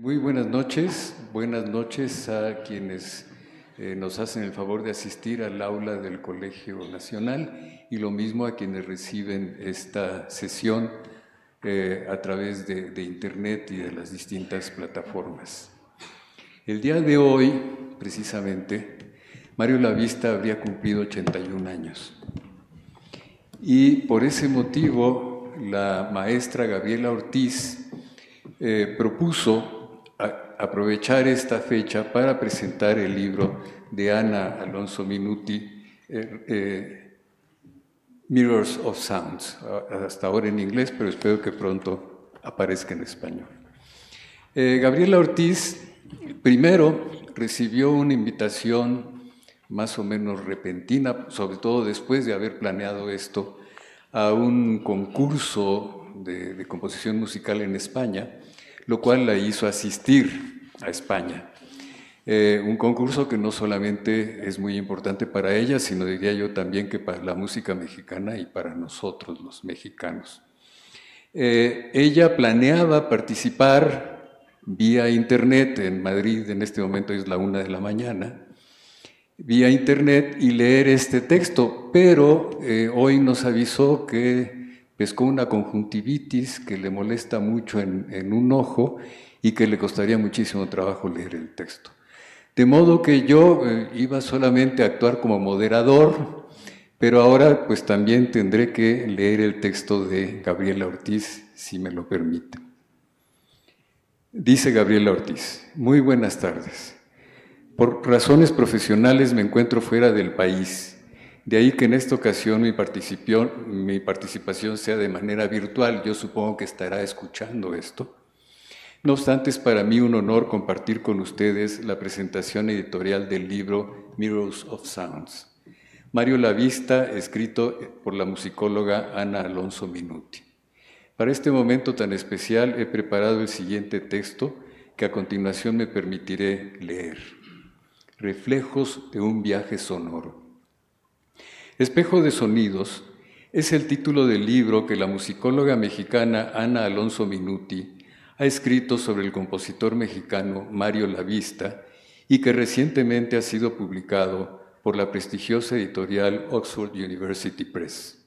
Muy buenas noches, buenas noches a quienes eh, nos hacen el favor de asistir al aula del Colegio Nacional y lo mismo a quienes reciben esta sesión eh, a través de, Internet y de las distintas plataformas. El día de hoy, precisamente, Mario Lavista habría cumplido 81 años. Y por ese motivo, la maestra Gabriela Ortiz eh, propuso aprovechar esta fecha para presentar el libro de Ana Alonso Minuti, eh, eh, Mirrors of Sounds, hasta ahora en inglés, pero espero que pronto aparezca en español. Eh, Gabriela Ortiz primero recibió una invitación más o menos repentina, sobre todo después de haber planeado esto, a un concurso de, de composición musical en España, lo cual la hizo asistir a España. Eh, un concurso que no solamente es muy importante para ella, sino diría yo también que para la música mexicana y para nosotros los mexicanos. Eh, ella planeaba participar vía internet en Madrid, en este momento es la una de la mañana, vía internet y leer este texto, pero eh, hoy nos avisó que pescó una conjuntivitis que le molesta mucho en, en un ojo y que le costaría muchísimo trabajo leer el texto. De modo que yo eh, iba solamente a actuar como moderador, pero ahora pues también tendré que leer el texto de Gabriela Ortiz, si me lo permite. Dice Gabriela Ortiz, muy buenas tardes. Por razones profesionales me encuentro fuera del país. De ahí que en esta ocasión mi participación sea de manera virtual. Yo supongo que estará escuchando esto. No obstante, es para mí un honor compartir con ustedes la presentación editorial del libro Mirrors of Sounds. Mario Vista, escrito por la musicóloga Ana Alonso Minuti. Para este momento tan especial he preparado el siguiente texto que a continuación me permitiré leer. Reflejos de un viaje sonoro. Espejo de Sonidos es el título del libro que la musicóloga mexicana Ana Alonso Minuti ha escrito sobre el compositor mexicano Mario Lavista y que recientemente ha sido publicado por la prestigiosa editorial Oxford University Press.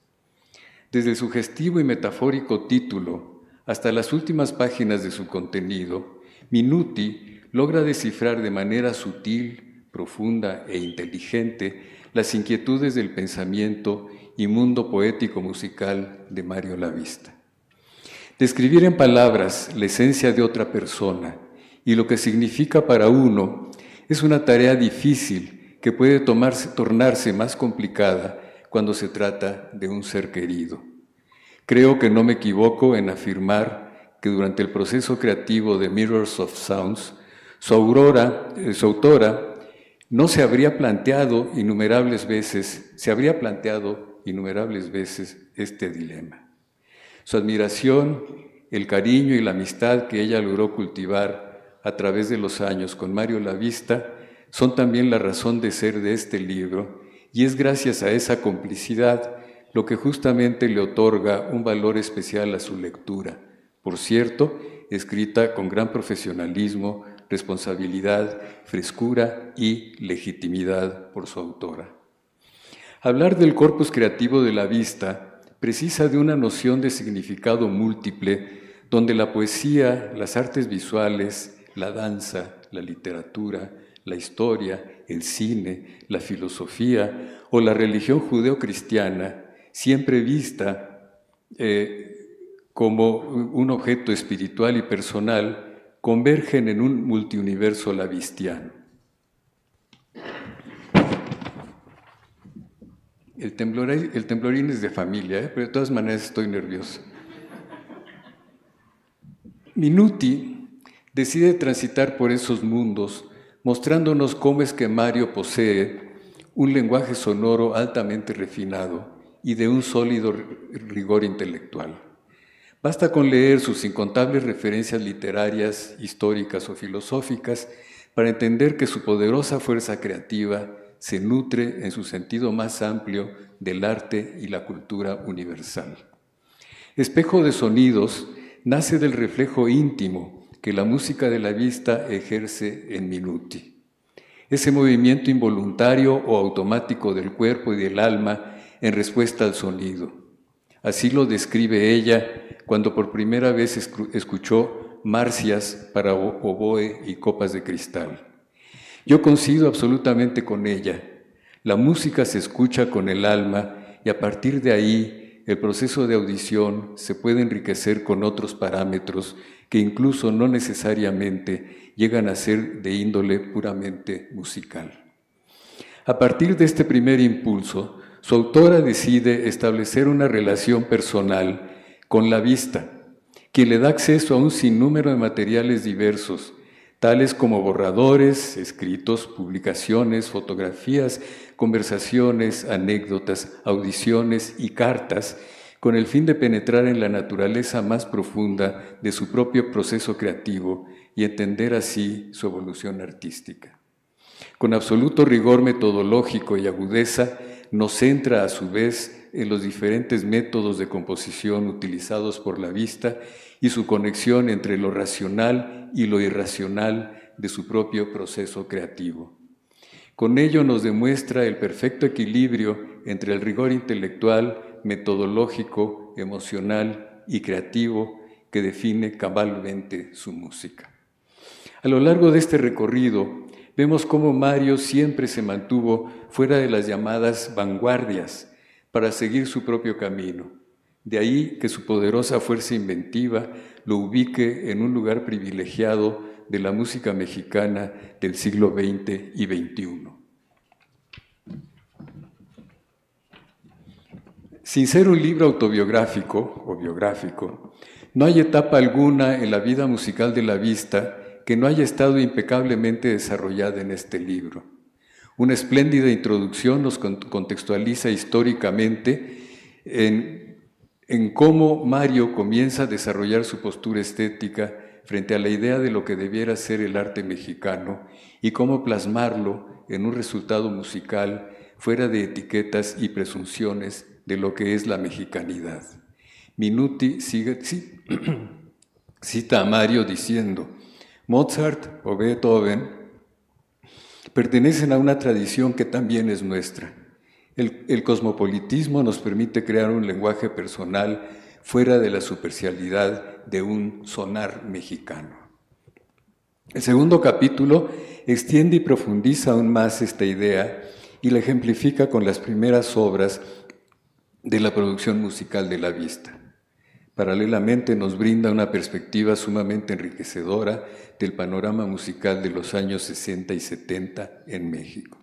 Desde el sugestivo y metafórico título hasta las últimas páginas de su contenido, Minuti logra descifrar de manera sutil, profunda e inteligente las inquietudes del pensamiento y mundo poético musical de Mario Lavista. Describir en palabras la esencia de otra persona y lo que significa para uno es una tarea difícil que puede tornarse más complicada cuando se trata de un ser querido. Creo que no me equivoco en afirmar que durante el proceso creativo de Mirrors of Sounds, su, aurora, eh, su autora no se habría planteado innumerables veces, se habría planteado innumerables veces este dilema. Su admiración, el cariño y la amistad que ella logró cultivar a través de los años con Mario Lavista son también la razón de ser de este libro y es gracias a esa complicidad lo que justamente le otorga un valor especial a su lectura. Por cierto, escrita con gran profesionalismo, responsabilidad, frescura y legitimidad por su autora. Hablar del corpus creativo de la vista precisa de una noción de significado múltiple donde la poesía, las artes visuales, la danza, la literatura, la historia, el cine, la filosofía o la religión judeocristiana, siempre vista eh, como un objeto espiritual y personal, convergen en un multiuniverso lavistiano. El, temblorín es de familia, ¿eh? pero de todas maneras estoy nervioso. Minuti decide transitar por esos mundos, mostrándonos cómo es que Mario posee un lenguaje sonoro altamente refinado y de un sólido rigor intelectual. Basta con leer sus incontables referencias literarias, históricas o filosóficas para entender que su poderosa fuerza creativa se nutre en su sentido más amplio del arte y la cultura universal. Espejo de Sonidos nace del reflejo íntimo que la música de la vista ejerce en Minuti. Ese movimiento involuntario o automático del cuerpo y del alma en respuesta al sonido. Así lo describe ella cuando por primera vez escuchó Marcias para oboe y copas de cristal. Yo coincido absolutamente con ella. La música se escucha con el alma y a partir de ahí el proceso de audición se puede enriquecer con otros parámetros que incluso no necesariamente llegan a ser de índole puramente musical. A partir de este primer impulso, su autora decide establecer una relación personal con la vista, que le da acceso a un sinnúmero de materiales diversos, tales como borradores, escritos, publicaciones, fotografías, conversaciones, anécdotas, audiciones y cartas, con el fin de penetrar en la naturaleza más profunda de su propio proceso creativo y entender así su evolución artística. Con absoluto rigor metodológico y agudeza, nos centra a su vez en los diferentes métodos de composición utilizados por la vista y su conexión entre lo racional y lo irracional de su propio proceso creativo. Con ello nos demuestra el perfecto equilibrio entre el rigor intelectual, metodológico, emocional y creativo que define cabalmente su música. A lo largo de este recorrido, vemos cómo Mario siempre se mantuvo fuera de las llamadas vanguardias para seguir su propio camino de ahí que su poderosa fuerza inventiva lo ubique en un lugar privilegiado de la música mexicana del siglo XX y XXI. Sin ser un libro autobiográfico o biográfico, no hay etapa alguna en la vida musical de la vista que no haya estado impecablemente desarrollada en este libro. Una espléndida introducción nos contextualiza históricamente en en cómo Mario comienza a desarrollar su postura estética frente a la idea de lo que debiera ser el arte mexicano y cómo plasmarlo en un resultado musical fuera de etiquetas y presunciones de lo que es la mexicanidad. Minuti sigue, cita a Mario diciendo, Mozart o Beethoven pertenecen a una tradición que también es nuestra el, cosmopolitismo nos permite crear un lenguaje personal fuera de la superficialidad de un sonar mexicano. El segundo capítulo extiende y profundiza aún más esta idea y la ejemplifica con las primeras obras de la producción musical de la vista. Paralelamente nos brinda una perspectiva sumamente enriquecedora del panorama musical de los años 60 y 70 en México.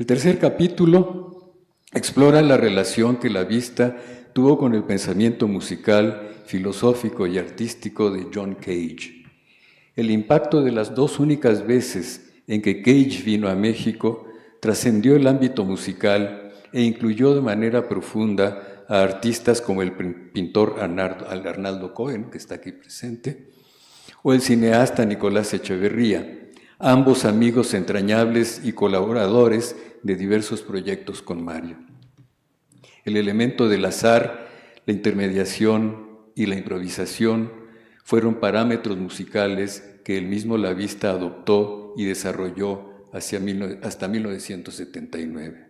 El tercer capítulo explora la relación que la vista tuvo con el pensamiento musical, filosófico y artístico de John Cage. El impacto de las dos únicas veces en que Cage vino a México trascendió el ámbito musical e incluyó de manera profunda a artistas como el pintor Arnaldo Cohen, que está aquí presente, o el cineasta Nicolás Echeverría ambos amigos entrañables y colaboradores de diversos proyectos con Mario. El elemento del azar, la intermediación y la improvisación fueron parámetros musicales que el mismo La Vista adoptó y desarrolló hacia hasta 1979.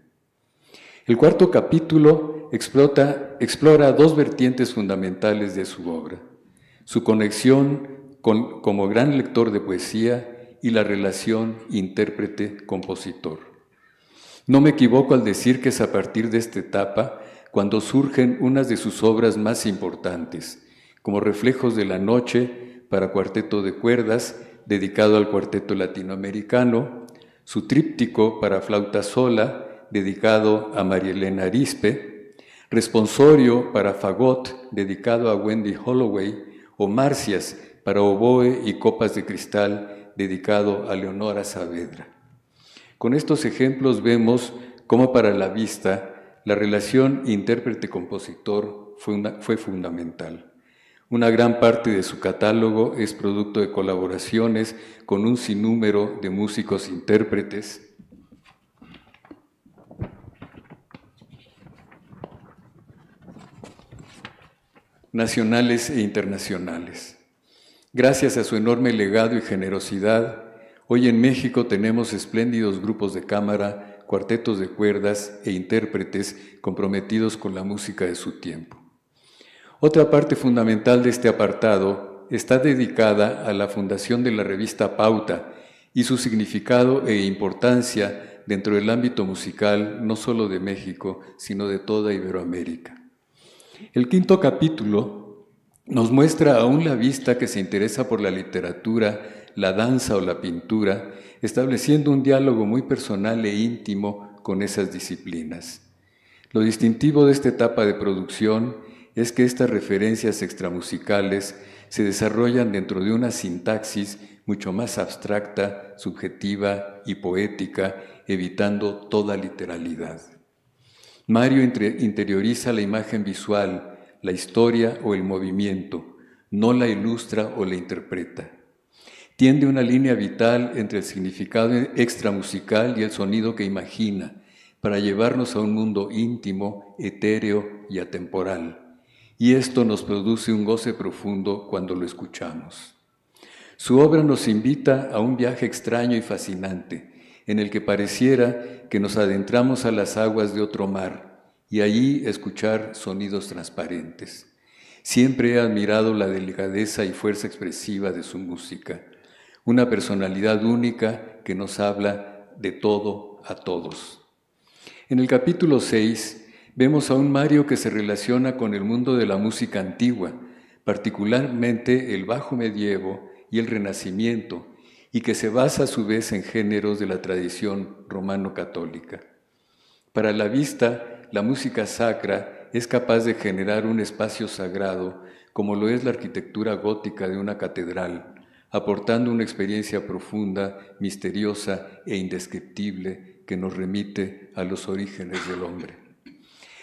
El cuarto capítulo explota, explora dos vertientes fundamentales de su obra, su conexión con, como gran lector de poesía y la relación intérprete-compositor. No me equivoco al decir que es a partir de esta etapa cuando surgen unas de sus obras más importantes, como Reflejos de la Noche para cuarteto de cuerdas, dedicado al cuarteto latinoamericano, su tríptico para flauta sola, dedicado a Marielena Elena Arispe, Responsorio para fagot, dedicado a Wendy Holloway, o Marcias para oboe y copas de cristal, dedicado a Leonora Saavedra. Con estos ejemplos vemos cómo para la vista la relación intérprete-compositor fue, fue fundamental. Una gran parte de su catálogo es producto de colaboraciones con un sinnúmero de músicos intérpretes, nacionales e internacionales. Gracias a su enorme legado y generosidad, hoy en México tenemos espléndidos grupos de cámara, cuartetos de cuerdas e intérpretes comprometidos con la música de su tiempo. Otra parte fundamental de este apartado está dedicada a la fundación de la revista Pauta y su significado e importancia dentro del ámbito musical no solo de México, sino de toda Iberoamérica. El quinto capítulo nos muestra aún la vista que se interesa por la literatura, la danza o la pintura, estableciendo un diálogo muy personal e íntimo con esas disciplinas. Lo distintivo de esta etapa de producción es que estas referencias extramusicales se desarrollan dentro de una sintaxis mucho más abstracta, subjetiva y poética, evitando toda literalidad. Mario interioriza la imagen visual, la historia o el movimiento, no la ilustra o la interpreta. Tiende una línea vital entre el significado extramusical y el sonido que imagina, para llevarnos a un mundo íntimo, etéreo y atemporal. Y esto nos produce un goce profundo cuando lo escuchamos. Su obra nos invita a un viaje extraño y fascinante, en el que pareciera que nos adentramos a las aguas de otro mar, y allí escuchar sonidos transparentes. Siempre he admirado la delicadeza y fuerza expresiva de su música, una personalidad única que nos habla de todo a todos. En el capítulo 6 vemos a un Mario que se relaciona con el mundo de la música antigua, particularmente el bajo medievo y el renacimiento, y que se basa a su vez en géneros de la tradición romano-católica. Para la vista, la música sacra es capaz de generar un espacio sagrado, como lo es la arquitectura gótica de una catedral, aportando una experiencia profunda, misteriosa e indescriptible que nos remite a los orígenes del hombre.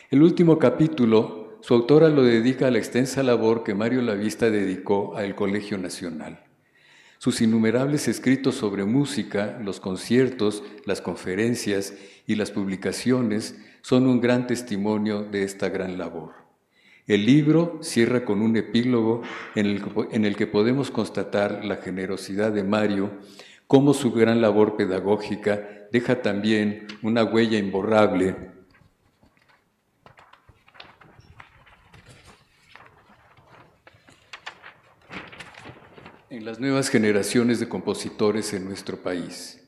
El último capítulo, su autora lo dedica a la extensa labor que Mario Lavista dedicó al Colegio Nacional. Sus innumerables escritos sobre música, los conciertos, las conferencias y las publicaciones son un gran testimonio de esta gran labor. El libro cierra con un epílogo en el, que podemos constatar la generosidad de Mario, cómo su gran labor pedagógica deja también una huella imborrable en las nuevas generaciones de compositores en nuestro país.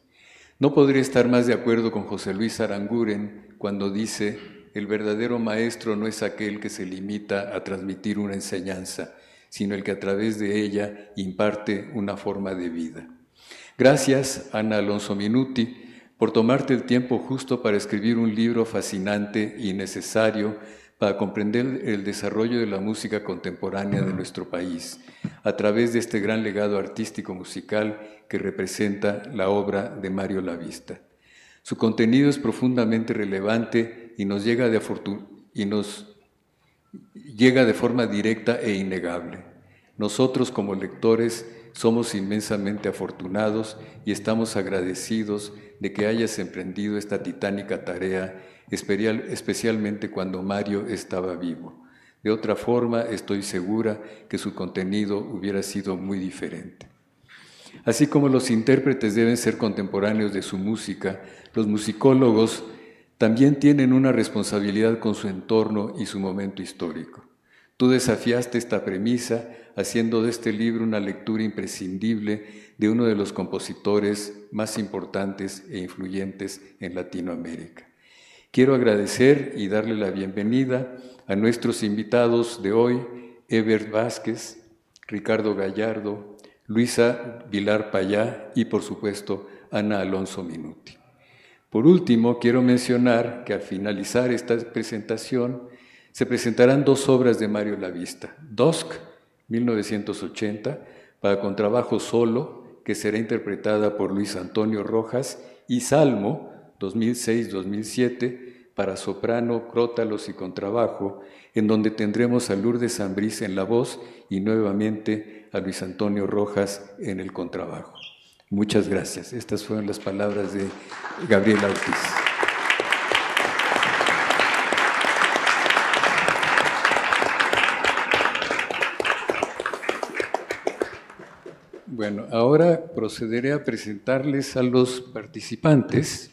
No podría estar más de acuerdo con José Luis Aranguren cuando dice, el verdadero maestro no es aquel que se limita a transmitir una enseñanza, sino el que a través de ella imparte una forma de vida. Gracias, Ana Alonso Minuti, por tomarte el tiempo justo para escribir un libro fascinante y necesario para comprender el desarrollo de la música contemporánea de nuestro país, a través de este gran legado artístico musical que representa la obra de Mario Lavista. Su contenido es profundamente relevante y nos llega de, nos llega de forma directa e innegable. Nosotros como lectores somos inmensamente afortunados y estamos agradecidos de que hayas emprendido esta titánica tarea, especialmente cuando Mario estaba vivo. De otra forma, estoy segura que su contenido hubiera sido muy diferente. Así como los intérpretes deben ser contemporáneos de su música, los musicólogos también tienen una responsabilidad con su entorno y su momento histórico. Tú desafiaste esta premisa haciendo de este libro una lectura imprescindible de uno de los compositores más importantes e influyentes en Latinoamérica. Quiero agradecer y darle la bienvenida a nuestros invitados de hoy, Ebert Vázquez, Ricardo Gallardo, Luisa Vilar Payá y por supuesto Ana Alonso Minuti. Por último, quiero mencionar que al finalizar esta presentación se presentarán dos obras de Mario Lavista, Dosk 1980 para contrabajo solo, que será interpretada por Luis Antonio Rojas, y Salmo 2006-2007 para soprano, crótalos y contrabajo, en donde tendremos a Lourdes Zambriz en la voz y nuevamente a Luis Antonio Rojas en el contrabajo. Muchas gracias. Estas fueron las palabras de Gabriel Ortiz. Bueno, ahora procederé a presentarles a los participantes.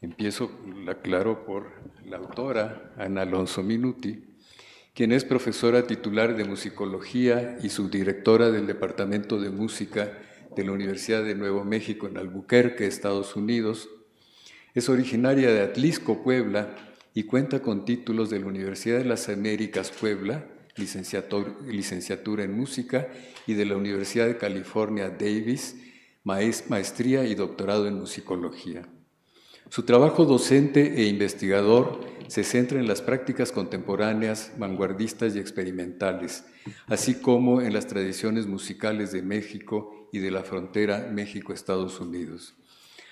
Empiezo, la aclaro, por la autora, Ana Alonso Minuti, quien es profesora titular de musicología y subdirectora del Departamento de Música de la Universidad de Nuevo México en Albuquerque, Estados Unidos. Es originaria de Atlisco, Puebla, y cuenta con títulos de la Universidad de las Américas, Puebla, licenciatura en música, y de la Universidad de California, Davis, maestría y doctorado en musicología. Su trabajo docente e investigador se centra en las prácticas contemporáneas, vanguardistas y experimentales, así como en las tradiciones musicales de México y de la frontera México-Estados Unidos.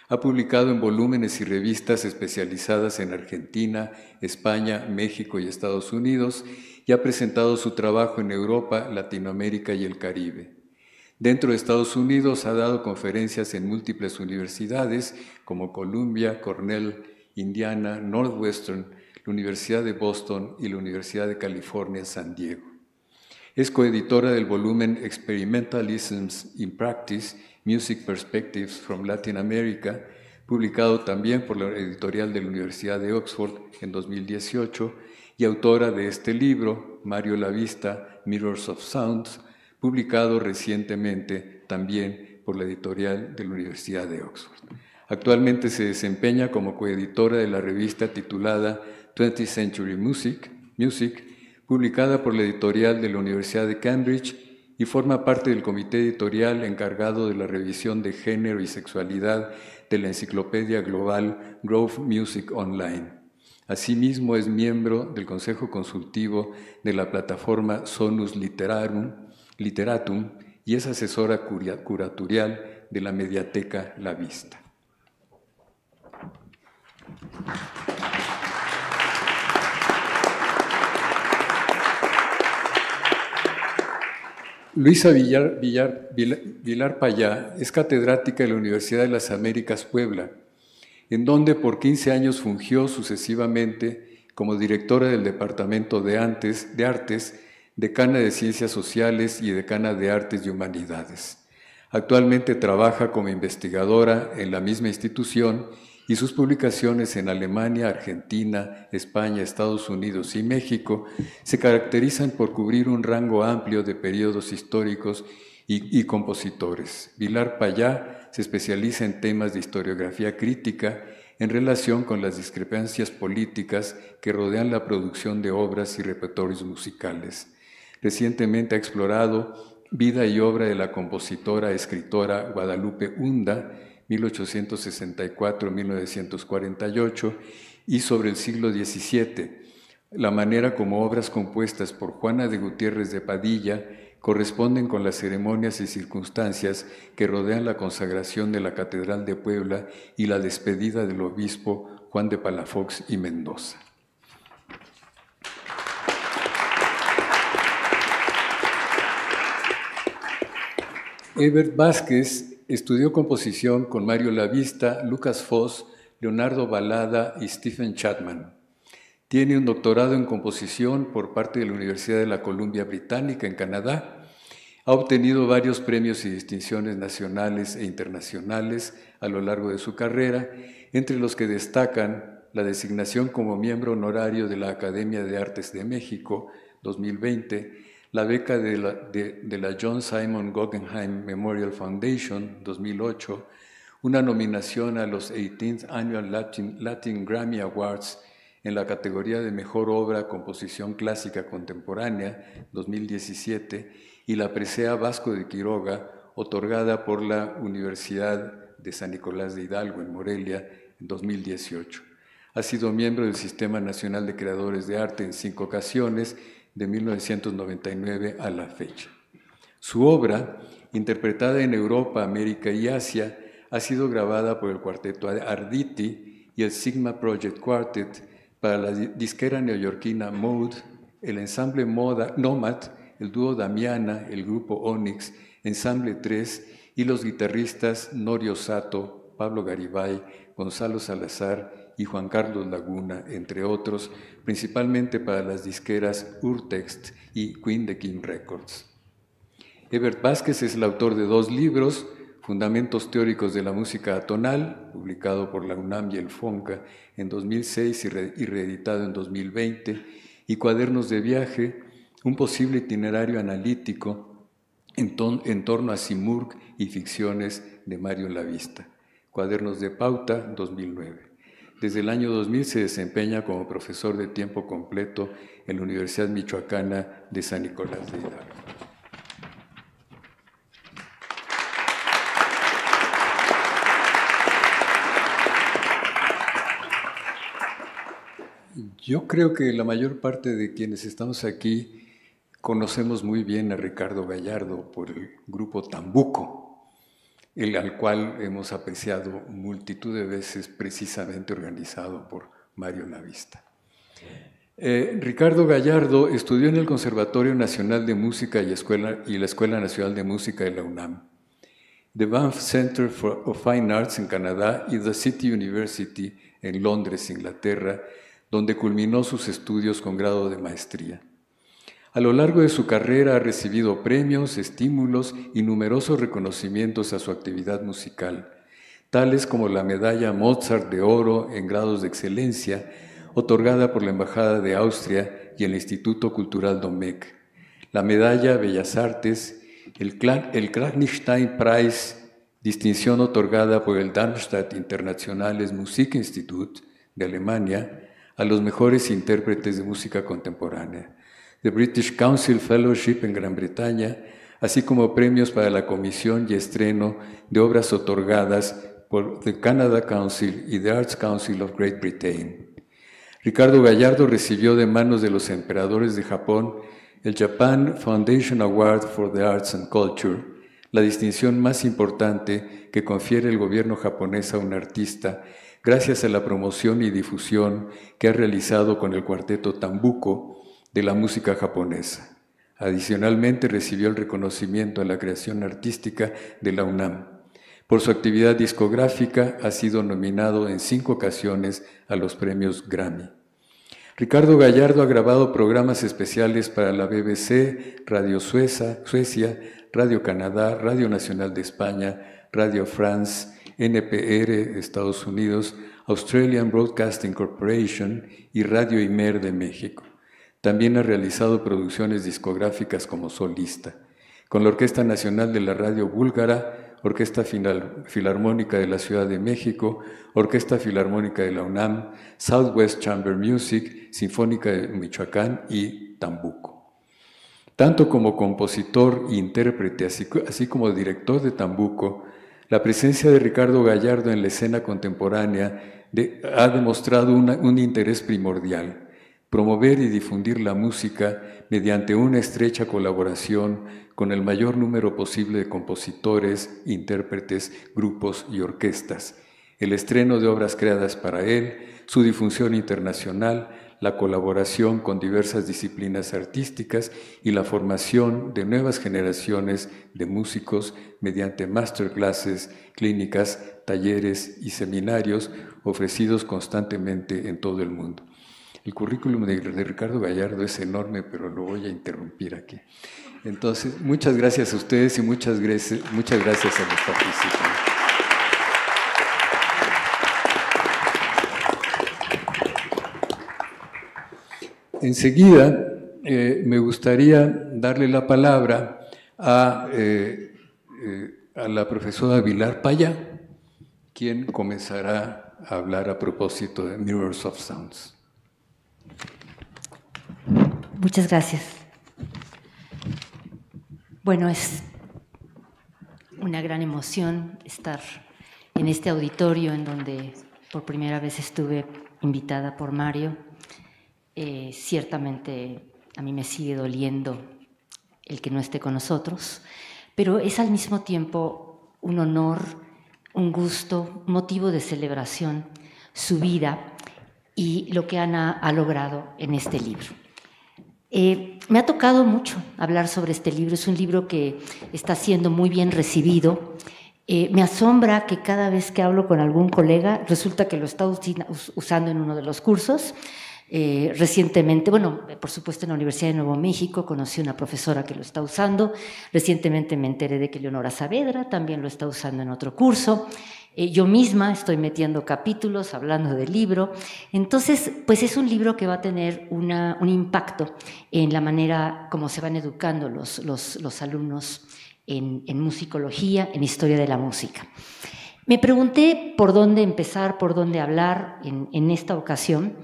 Ha publicado en volúmenes y revistas especializadas en Argentina, España, México y Estados Unidos y ha presentado su trabajo en Europa, Latinoamérica y el Caribe. Dentro de Estados Unidos ha dado conferencias en múltiples universidades como Columbia, Cornell, Indiana, Northwestern, la Universidad de Boston y la Universidad de California San Diego. Es coeditora del volumen Experimentalisms in Practice, Music Perspectives from Latin America, publicado también por la editorial de la Universidad de Oxford en 2018, y autora de este libro, Mario La Vista, Mirrors of Sounds, publicado recientemente también por la editorial de la Universidad de Oxford. Actualmente se desempeña como coeditora de la revista titulada 20th Century Music, Music, publicada por la editorial de la Universidad de Cambridge y forma parte del comité editorial encargado de la revisión de género y sexualidad de la enciclopedia global Grove Music Online. Asimismo es miembro del Consejo Consultivo de la plataforma Sonus Literarum Literatum y es asesora curatorial de la Mediateca La Vista. Luisa Villar, Villar, Payá es catedrática de la Universidad de las Américas Puebla, en donde por 15 años fungió sucesivamente como directora del Departamento de, Antes, de Artes decana de Ciencias Sociales y decana de Artes y Humanidades. Actualmente trabaja como investigadora en la misma institución y sus publicaciones en Alemania, Argentina, España, Estados Unidos y México se caracterizan por cubrir un rango amplio de periodos históricos y, compositores. Vilar Payá se especializa en temas de historiografía crítica en relación con las discrepancias políticas que rodean la producción de obras y repertorios musicales. Recientemente ha explorado vida y obra de la compositora, escritora Guadalupe Hunda, 1864-1948, y sobre el siglo XVII, la manera como obras compuestas por Juana de Gutiérrez de Padilla corresponden con las ceremonias y circunstancias que rodean la consagración de la Catedral de Puebla y la despedida del obispo Juan de Palafox y Mendoza. Ebert Vázquez estudió composición con Mario Lavista, Lucas Foss, Leonardo Balada y Stephen Chapman. Tiene un doctorado en composición por parte de la Universidad de la Columbia Británica en Canadá. Ha obtenido varios premios y distinciones nacionales e internacionales a lo largo de su carrera, entre los que destacan la designación como miembro honorario de la Academia de Artes de México 2020 la beca de la, John Simon Guggenheim Memorial Foundation 2008, una nominación a los 18th Annual Latin, Grammy Awards en la categoría de Mejor Obra Composición Clásica Contemporánea 2017 y la presea Vasco de Quiroga, otorgada por la Universidad de San Nicolás de Hidalgo en Morelia en 2018. Ha sido miembro del Sistema Nacional de Creadores de Arte en cinco ocasiones de 1999 a la fecha. Su obra, interpretada en Europa, América y Asia, ha sido grabada por el cuarteto Arditi y el Sigma Project Quartet para la disquera neoyorquina Mode, el ensamble Moda, Nomad, el dúo Damiana, el grupo Onyx, Ensamble 3 y los guitarristas Norio Sato, Pablo Garibay, Gonzalo Salazar y Juan Carlos Laguna, entre otros, principalmente para las disqueras Urtext y Queen de King Records. Ebert Vázquez es el autor de dos libros, Fundamentos Teóricos de la Música Atonal, publicado por la UNAM y el FONCA en 2006 y, reeditado en 2020, y Cuadernos de Viaje, un posible itinerario analítico en, en, torno a Simurg y ficciones de Mario Lavista. Cuadernos de Pauta, 2009. Desde el año 2000 se desempeña como profesor de tiempo completo en la Universidad Michoacana de San Nicolás de Hidalgo. Yo creo que la mayor parte de quienes estamos aquí conocemos muy bien a Ricardo Gallardo por el grupo Tambuco el, al cual hemos apreciado multitud de veces precisamente organizado por Mario Navista. Eh, Ricardo Gallardo estudió en el Conservatorio Nacional de Música y, Escuela, la Escuela Nacional de Música de la UNAM, The Banff Center for, of Fine Arts en Canadá y The City University en Londres, Inglaterra, donde culminó sus estudios con grado de maestría. A lo largo de su carrera ha recibido premios, estímulos y numerosos reconocimientos a su actividad musical, tales como la medalla Mozart de Oro en grados de excelencia, otorgada por la Embajada de Austria y el Instituto Cultural Domecq, la medalla Bellas Artes, el, el Prize, distinción otorgada por el Darmstadt Internationales Musikinstitut de Alemania a los mejores intérpretes de música contemporánea The British Council Fellowship en Gran Bretaña, así como premios para la comisión y estreno de obras otorgadas por The Canada Council y The Arts Council of Great Britain. Ricardo Gallardo recibió de manos de los emperadores de Japón el Japan Foundation Award for the Arts and Culture, la distinción más importante que confiere el gobierno japonés a un artista gracias a la promoción y difusión que ha realizado con el cuarteto Tambuco de la música japonesa. Adicionalmente recibió el reconocimiento a la creación artística de la UNAM. Por su actividad discográfica ha sido nominado en cinco ocasiones a los premios Grammy. Ricardo Gallardo ha grabado programas especiales para la BBC, Radio Suecia, Radio Canadá, Radio Nacional de España, Radio France, NPR Estados Unidos, Australian Broadcasting Corporation y Radio Imer de México. También ha realizado producciones discográficas como solista, con la Orquesta Nacional de la Radio Búlgara, Orquesta Filarmónica de la Ciudad de México, Orquesta Filarmónica de la UNAM, Southwest Chamber Music, Sinfónica de Michoacán y Tambuco. Tanto como compositor e intérprete, así, como director de Tambuco, la presencia de Ricardo Gallardo en la escena contemporánea ha demostrado un interés primordial promover y difundir la música mediante una estrecha colaboración con el mayor número posible de compositores, intérpretes, grupos y orquestas, el estreno de obras creadas para él, su difusión internacional, la colaboración con diversas disciplinas artísticas y la formación de nuevas generaciones de músicos mediante masterclasses, clínicas, talleres y seminarios ofrecidos constantemente en todo el mundo. El currículum de, Ricardo Gallardo es enorme, pero lo voy a interrumpir aquí. Entonces, muchas gracias a ustedes y muchas gracias, muchas gracias a los participantes. Enseguida eh, me gustaría darle la palabra a, eh, eh, a la profesora Vilar Paya, quien comenzará a hablar a propósito de Mirrors of Sounds. Muchas gracias. Bueno, es una gran emoción estar en este auditorio en donde por primera vez estuve invitada por Mario. Eh, ciertamente a mí me sigue doliendo el que no esté con nosotros, pero es al mismo tiempo un honor, un gusto, motivo de celebración, su vida y lo que Ana ha logrado en este libro. Eh, me ha tocado mucho hablar sobre este libro. Es un libro que está siendo muy bien recibido. Eh, me asombra que cada vez que hablo con algún colega, resulta que lo está usando en uno de los cursos. Eh, recientemente, bueno, por supuesto en la Universidad de Nuevo México conocí una profesora que lo está usando, recientemente me enteré de que Leonora Saavedra también lo está usando en otro curso, eh, yo misma estoy metiendo capítulos, hablando del libro. Entonces, pues es un libro que va a tener un impacto en la manera como se van educando los, alumnos en, musicología, en historia de la música. Me pregunté por dónde empezar, por dónde hablar en, esta ocasión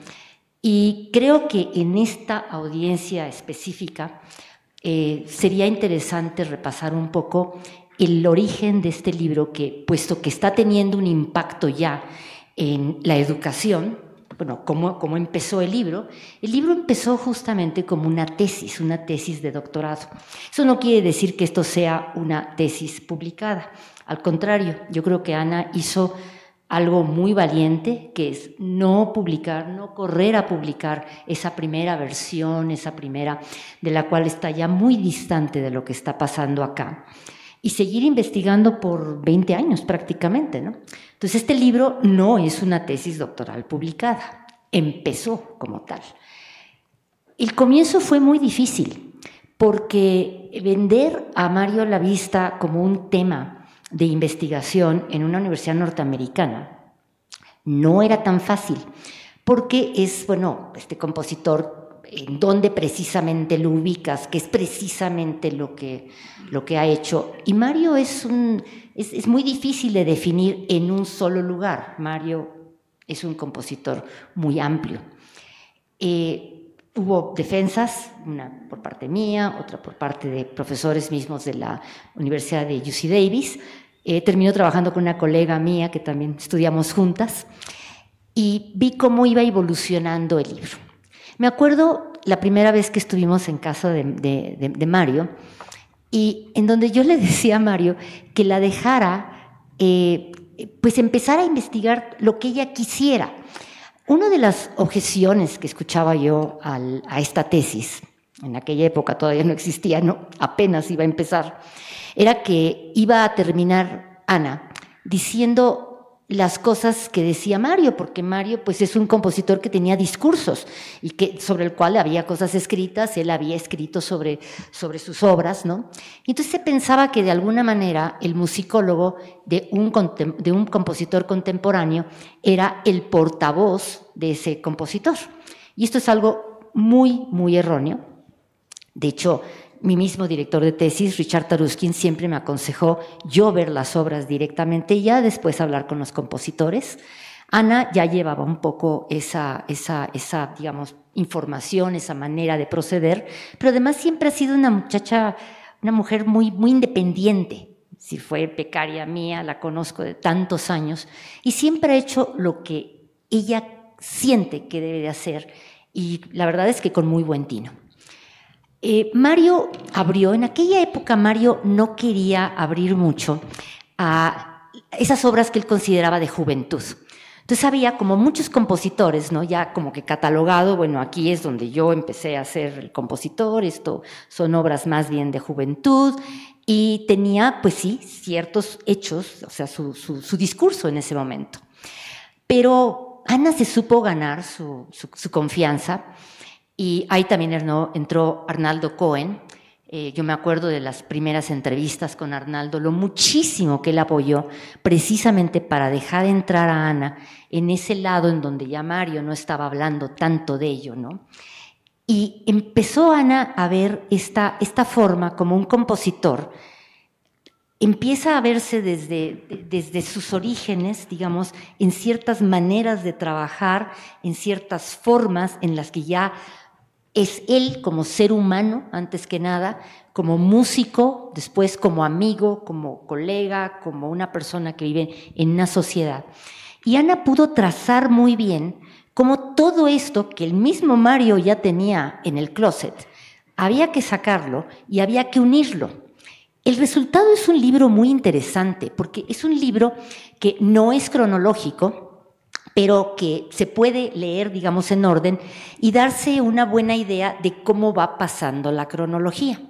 y creo que en esta audiencia específica eh, sería interesante repasar un poco el origen de este libro que, puesto que está teniendo un impacto ya en la educación, bueno, ¿cómo, cómo empezó el libro? El libro empezó justamente como una tesis, una tesis de doctorado. Eso no quiere decir que esto sea una tesis publicada. Al contrario, yo creo que Ana hizo algo muy valiente, que es no publicar, no correr a publicar esa primera versión, esa primera, de la cual está ya muy distante de lo que está pasando acá y seguir investigando por 20 años prácticamente. ¿no? Entonces, este libro no es una tesis doctoral publicada, empezó como tal. El comienzo fue muy difícil, porque vender a Mario la vista como un tema de investigación en una universidad norteamericana no era tan fácil, porque es, bueno, este compositor en dónde precisamente lo ubicas, qué es precisamente lo que lo que ha hecho. Y Mario es, un, es, es muy difícil de definir en un solo lugar. Mario es un compositor muy amplio. Eh, hubo defensas, una por parte mía, otra por parte de profesores mismos de la Universidad de UC Davis. Eh, terminó trabajando con una colega mía que también estudiamos juntas y vi cómo iba evolucionando el libro. Me acuerdo la primera vez que estuvimos en casa de Mario, y en donde yo le decía a Mario que la dejara, eh, pues empezar a investigar lo que ella quisiera. Una de las objeciones que escuchaba yo a esta tesis, en aquella época todavía no existía, ¿no? apenas iba a empezar, era que iba a terminar Ana diciendo las cosas que decía Mario, porque Mario pues es un compositor que tenía discursos y que sobre el cual había cosas escritas, él había escrito sobre, sobre sus obras, ¿no? entonces se pensaba que de alguna manera el musicólogo de un, de un compositor contemporáneo era el portavoz de ese compositor. Y esto es algo muy, muy erróneo. De hecho, mi mismo director de tesis, Richard Taruskin, siempre me aconsejó yo ver las obras directamente y ya después hablar con los compositores. Ana ya llevaba un poco esa, esa, esa, digamos, información, esa manera de proceder, pero además siempre ha sido una muchacha, una mujer muy, muy independiente. Si fue pecaria mía, la conozco de tantos años y siempre ha hecho lo que ella siente que debe de hacer y la verdad es que con muy buen tino. Eh, Mario abrió, en aquella época Mario no quería abrir mucho a esas obras que él consideraba de juventud. Entonces había como muchos compositores, ¿no? Ya como que catalogado, bueno, aquí es donde yo empecé a ser el compositor, esto son obras más bien de juventud, y tenía, pues sí, ciertos hechos, o sea, su, discurso en ese momento. Pero Ana se supo ganar su confianza y ahí también entró Arnaldo Cohen. Eh, yo me acuerdo de las primeras entrevistas con Arnaldo, lo muchísimo que él apoyó precisamente para dejar entrar a Ana en ese lado en donde ya Mario no estaba hablando tanto de ello, ¿no? Y empezó Ana a ver esta, esta forma como un compositor. Empieza a verse desde, desde sus orígenes, digamos, en ciertas maneras de trabajar, en ciertas formas en las que ya es él como ser humano, antes que nada, como músico, después como amigo, como colega, como una persona que vive en una sociedad. Y Ana pudo trazar muy bien cómo todo esto que el mismo Mario ya tenía en el closet, había que sacarlo y había que unirlo. El resultado es un libro muy interesante, porque es un libro que no es cronológico, pero que se puede leer, digamos, en orden y darse una buena idea de cómo va pasando la cronología.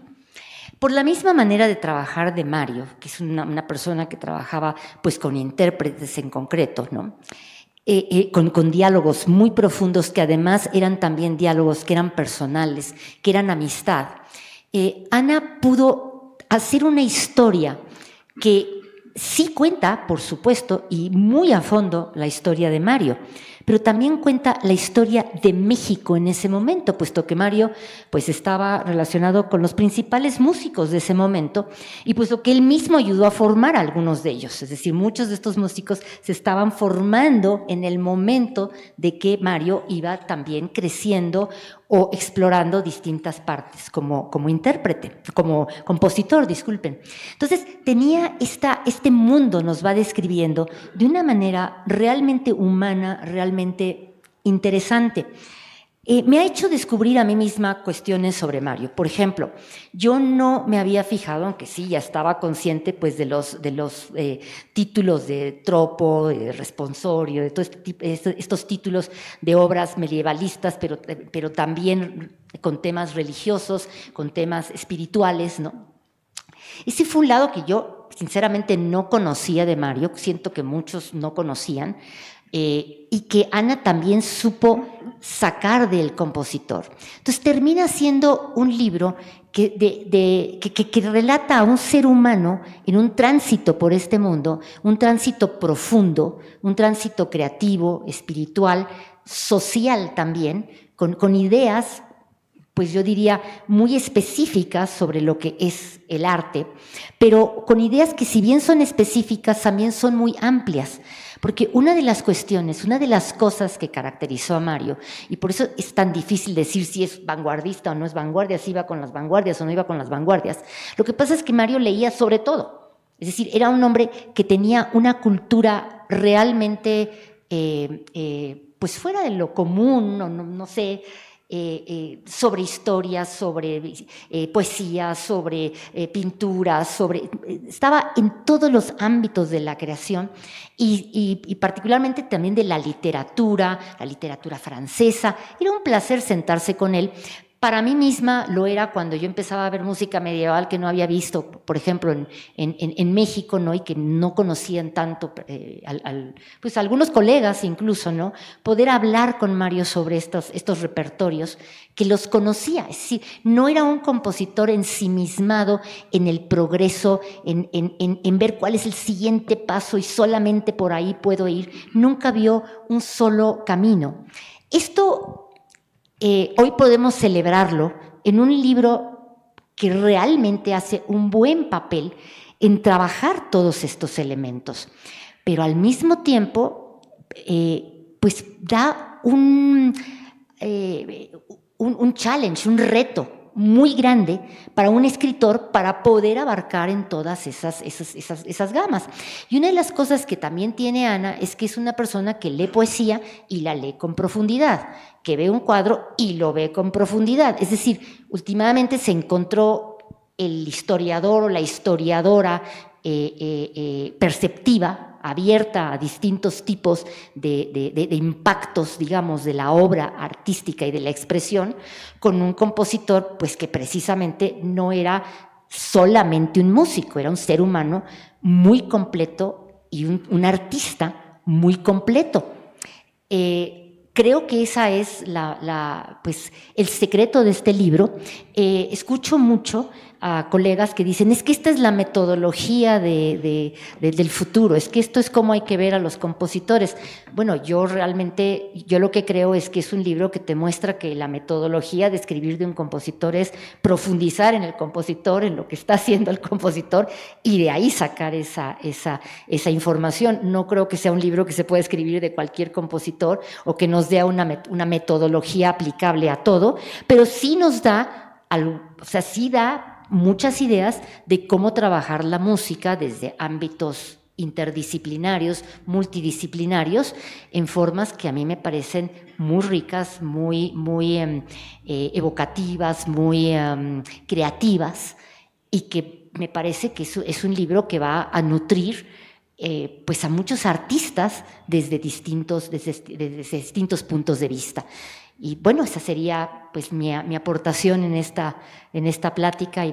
Por la misma manera de trabajar de Mario, que es una, persona que trabajaba pues con intérpretes en concreto, ¿no? Eh, eh, con, diálogos muy profundos que además eran también diálogos que eran personales, que eran amistad. Eh, Ana pudo hacer una historia que sí cuenta, por supuesto, y muy a fondo la historia de Mario, pero también cuenta la historia de México en ese momento, puesto que Mario pues estaba relacionado con los principales músicos de ese momento y puesto que él mismo ayudó a formar a algunos de ellos, es decir, muchos de estos músicos se estaban formando en el momento de que Mario iba también creciendo o explorando distintas partes como, como intérprete, como compositor, disculpen. Entonces, tenía esta, este mundo, nos va describiendo, de una manera realmente humana, realmente interesante. Eh, me ha hecho descubrir a mí misma cuestiones sobre Mario. Por ejemplo, yo no me había fijado, aunque sí, ya estaba consciente pues, de los, de los eh, títulos de tropo, de responsorio, de todos este este, estos títulos de obras medievalistas, pero, eh, pero también con temas religiosos, con temas espirituales, ¿no? Ese fue un lado que yo sinceramente no conocía de Mario, siento que muchos no conocían, y que Ana también supo sacar del compositor. Entonces termina siendo un libro que, relata a un ser humano en un tránsito por este mundo, un tránsito profundo, un tránsito creativo, espiritual, social también, con, con ideas pues yo diría, muy específicas sobre lo que es el arte, pero con ideas que si bien son específicas, también son muy amplias. Porque una de las cuestiones, una de las cosas que caracterizó a Mario, y por eso es tan difícil decir si es vanguardista o no es vanguardia, si iba con las vanguardias o no iba con las vanguardias, lo que pasa es que Mario leía sobre todo. Es decir, era un hombre que tenía una cultura realmente, eh, eh, pues fuera de lo común, no sé, eh, eh, sobre historia, sobre eh, poesía, sobre pintura, sobre, estaba en todos los ámbitos de la creación y, particularmente también de la literatura, la literatura francesa. Era un placer sentarse con él para mí misma lo era cuando yo empezaba a ver música medieval que no había visto, por ejemplo, en, México, ¿no? Y que no conocían tanto, eh, pues algunos colegas incluso, ¿no? Poder hablar con Mario sobre estos, repertorios, que los conocía. Es decir, no era un compositor ensimismado en el progreso, en, en ver cuál es el siguiente paso y solamente por ahí puedo ir. Nunca vio un solo camino. Esto eh, hoy podemos celebrarlo en un libro que realmente hace un buen papel en trabajar todos estos elementos, pero al mismo tiempo, eh, pues da eh, un, un challenge, un reto muy grande para un escritor para poder abarcar en todas esas, esas, gamas. Y una de las cosas que también tiene Ana es que es una persona que lee poesía y la lee con profundidad, que ve un cuadro y lo ve con profundidad. Es decir, últimamente se encontró el historiador o la historiadora eh, eh, eh, perceptiva abierta a distintos tipos de, impactos, digamos, de la obra artística y de la expresión, con un compositor pues que precisamente no era solamente un músico, era un ser humano muy completo y un, artista muy completo. Eh, creo que esa es la, pues, el secreto de este libro. Eh, escucho mucho a colegas que dicen, es que esta es la metodología del futuro, es que esto es como hay que ver a los compositores. Bueno, yo realmente, yo lo que creo es que es un libro que te muestra que la metodología de escribir de un compositor es profundizar en el compositor, en lo que está haciendo el compositor, y de ahí sacar esa, esa, información. No creo que sea un libro que se pueda escribir de cualquier compositor o que nos dé una, una metodología aplicable a todo, pero sí nos da... O sea, sí da muchas ideas de cómo trabajar la música desde ámbitos interdisciplinarios, multidisciplinarios, en formas que a mí me parecen muy ricas, muy, muy em, eh, evocativas, muy em, creativas, y que me parece que es, un libro que va a nutrir eh, pues a muchos artistas desde distintos, desde distintos puntos de vista. Y bueno, esa sería pues mi, aportación en esta, en esta plática y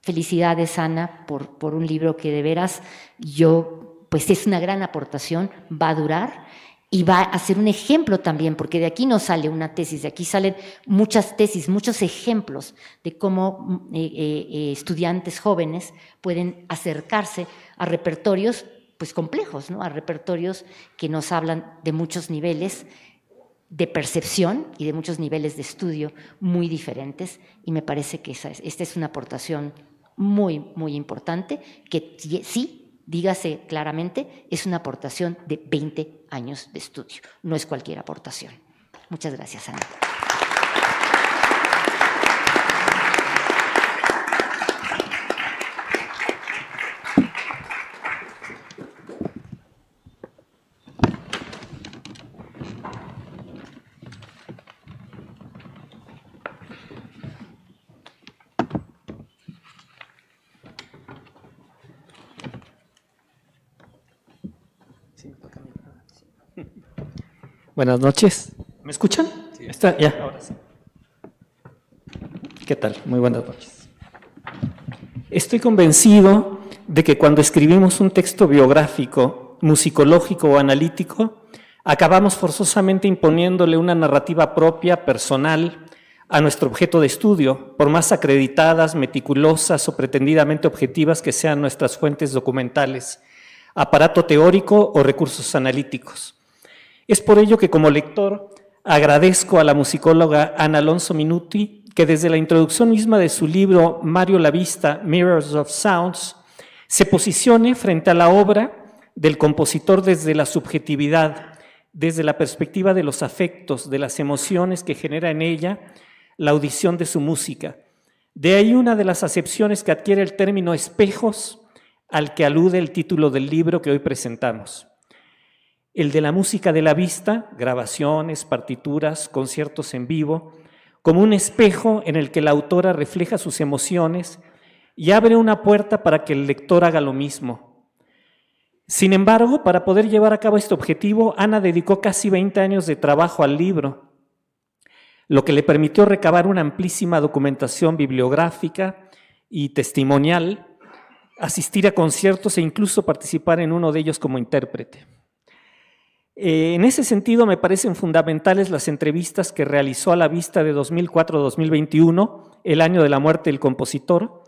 felicidades Ana por, por un libro que de veras yo, pues es una gran aportación, va a durar y va a ser un ejemplo también, porque de aquí no sale una tesis, de aquí salen muchas tesis, muchos ejemplos de cómo mm, eh, eh, eh, estudiantes jóvenes pueden acercarse a repertorios pues complejos, ¿no? a repertorios que nos hablan de muchos niveles de percepción y de muchos niveles de estudio muy diferentes y me parece que esta es una aportación muy, muy importante que sí, dígase claramente, es una aportación de 20 años de estudio, no es cualquier aportación. Muchas gracias, Ana. Buenas noches. ¿Me escuchan? ya, ¿Qué tal? Muy buenas noches. Estoy convencido de que cuando escribimos un texto biográfico, musicológico o analítico, acabamos forzosamente imponiéndole una narrativa propia, personal, a nuestro objeto de estudio, por más acreditadas, meticulosas o pretendidamente objetivas que sean nuestras fuentes documentales, aparato teórico o recursos analíticos. Es por ello que como lector agradezco a la musicóloga Ana Alonso Minuti, que desde la introducción misma de su libro Mario la Vista, Mirrors of Sounds, se posicione frente a la obra del compositor desde la subjetividad, desde la perspectiva de los afectos, de las emociones que genera en ella la audición de su música. De ahí una de las acepciones que adquiere el término espejos al que alude el título del libro que hoy presentamos el de la música de la vista, grabaciones, partituras, conciertos en vivo, como un espejo en el que la autora refleja sus emociones y abre una puerta para que el lector haga lo mismo. Sin embargo, para poder llevar a cabo este objetivo, Ana dedicó casi 20 años de trabajo al libro, lo que le permitió recabar una amplísima documentación bibliográfica y testimonial, asistir a conciertos e incluso participar en uno de ellos como intérprete. Eh, en ese sentido, me parecen fundamentales las entrevistas que realizó a la vista de 2004-2021, el año de la muerte del compositor,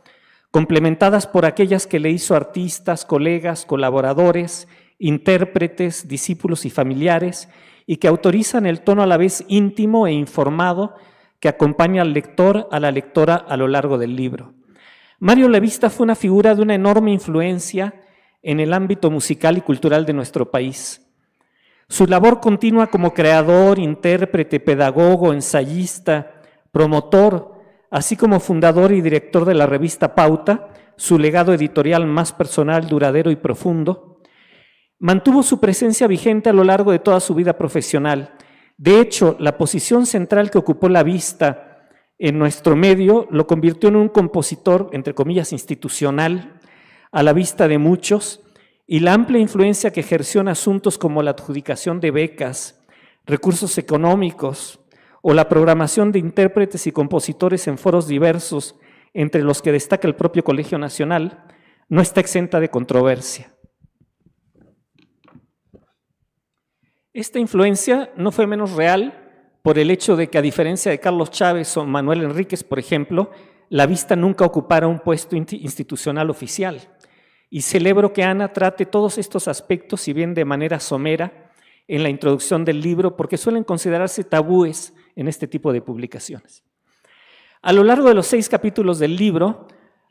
complementadas por aquellas que le hizo artistas, colegas, colaboradores, intérpretes, discípulos y familiares, y que autorizan el tono a la vez íntimo e informado que acompaña al lector, a la lectora a lo largo del libro. Mario Levista fue una figura de una enorme influencia en el ámbito musical y cultural de nuestro país. Su labor continua como creador, intérprete, pedagogo, ensayista, promotor, así como fundador y director de la revista Pauta, su legado editorial más personal, duradero y profundo, mantuvo su presencia vigente a lo largo de toda su vida profesional. De hecho, la posición central que ocupó la vista en nuestro medio lo convirtió en un compositor, entre comillas, institucional, a la vista de muchos, y la amplia influencia que ejerció en asuntos como la adjudicación de becas, recursos económicos o la programación de intérpretes y compositores en foros diversos, entre los que destaca el propio Colegio Nacional, no está exenta de controversia. Esta influencia no fue menos real por el hecho de que a diferencia de Carlos Chávez o Manuel Enríquez, por ejemplo, la vista nunca ocupara un puesto institucional oficial y celebro que Ana trate todos estos aspectos, si bien de manera somera, en la introducción del libro, porque suelen considerarse tabúes en este tipo de publicaciones. A lo largo de los seis capítulos del libro,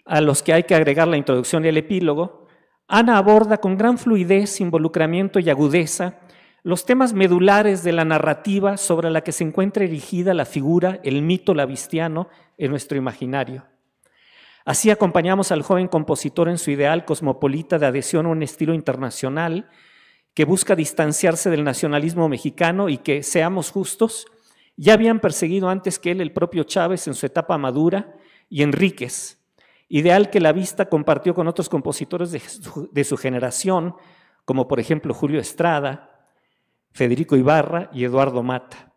a los que hay que agregar la introducción y el epílogo, Ana aborda con gran fluidez, involucramiento y agudeza los temas medulares de la narrativa sobre la que se encuentra erigida la figura, el mito lavistiano en nuestro imaginario. Así acompañamos al joven compositor en su ideal cosmopolita de adhesión a un estilo internacional que busca distanciarse del nacionalismo mexicano y que, seamos justos, ya habían perseguido antes que él el propio Chávez en su etapa madura y Enríquez, ideal que la vista compartió con otros compositores de su, generación, como por ejemplo Julio Estrada, Federico Ibarra y Eduardo Mata.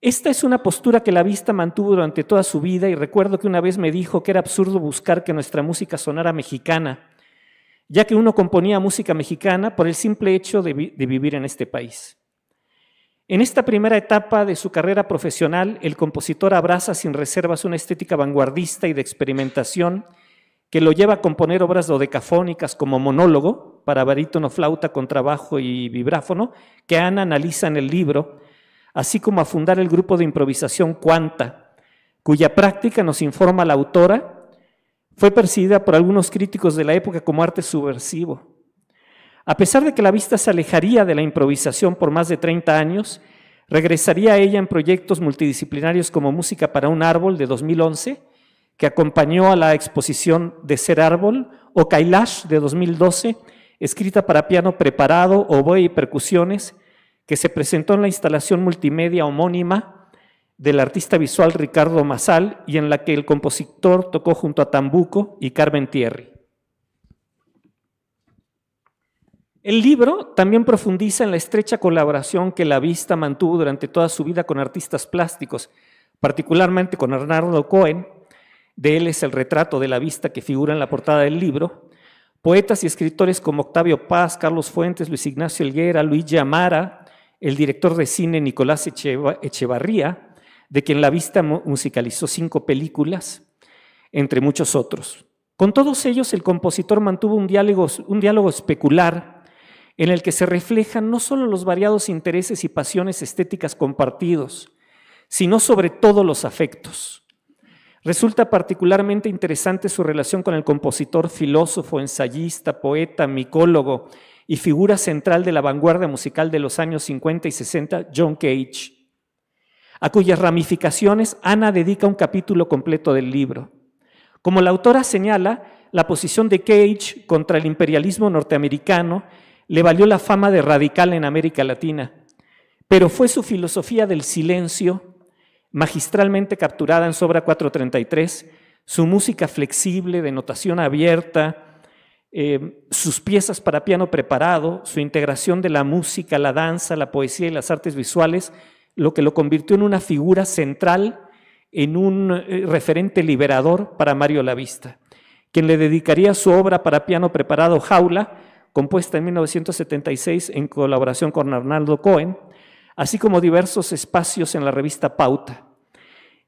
Esta es una postura que la vista mantuvo durante toda su vida y recuerdo que una vez me dijo que era absurdo buscar que nuestra música sonara mexicana, ya que uno componía música mexicana por el simple hecho de, vivir en este país. En esta primera etapa de su carrera profesional, el compositor abraza sin reservas una estética vanguardista y de experimentación que lo lleva a componer obras dodecafónicas como monólogo para barítono, flauta, contrabajo y vibráfono, que Ana analiza en el libro así como a fundar el grupo de improvisación Cuanta, cuya práctica, nos informa la autora, fue percibida por algunos críticos de la época como arte subversivo. A pesar de que la vista se alejaría de la improvisación por más de 30 años, regresaría a ella en proyectos multidisciplinarios como Música para un Árbol de 2011, que acompañó a la exposición De Ser Árbol, o Kailash de 2012, escrita para piano preparado, oboe y percusiones, que se presentó en la instalación multimedia homónima del artista visual Ricardo Masal y en la que el compositor tocó junto a Tambuco y Carmen Thierry. El libro también profundiza en la estrecha colaboración que la vista mantuvo durante toda su vida con artistas plásticos, particularmente con Hernando Cohen, de él es el retrato de la vista que figura en la portada del libro, poetas y escritores como Octavio Paz, Carlos Fuentes, Luis Ignacio Elguera, Luis Yamara, el director de cine Nicolás Echevarría, de quien la vista musicalizó cinco películas, entre muchos otros. Con todos ellos, el compositor mantuvo un diálogo, especular en el que se reflejan no solo los variados intereses y pasiones estéticas compartidos, sino sobre todo los afectos. Resulta particularmente interesante su relación con el compositor, filósofo, ensayista, poeta, micólogo y figura central de la vanguardia musical de los años 50 y 60, John Cage, a cuyas ramificaciones Ana dedica un capítulo completo del libro. Como la autora señala, la posición de Cage contra el imperialismo norteamericano le valió la fama de radical en América Latina, pero fue su filosofía del silencio, magistralmente capturada en Sobra 433, su música flexible, de notación abierta, eh, sus piezas para piano preparado, su integración de la música, la danza, la poesía y las artes visuales, lo que lo convirtió en una figura central, en un eh, referente liberador para Mario Lavista, quien le dedicaría su obra para piano preparado Jaula, compuesta en 1976 en colaboración con Arnaldo Cohen, así como diversos espacios en la revista Pauta,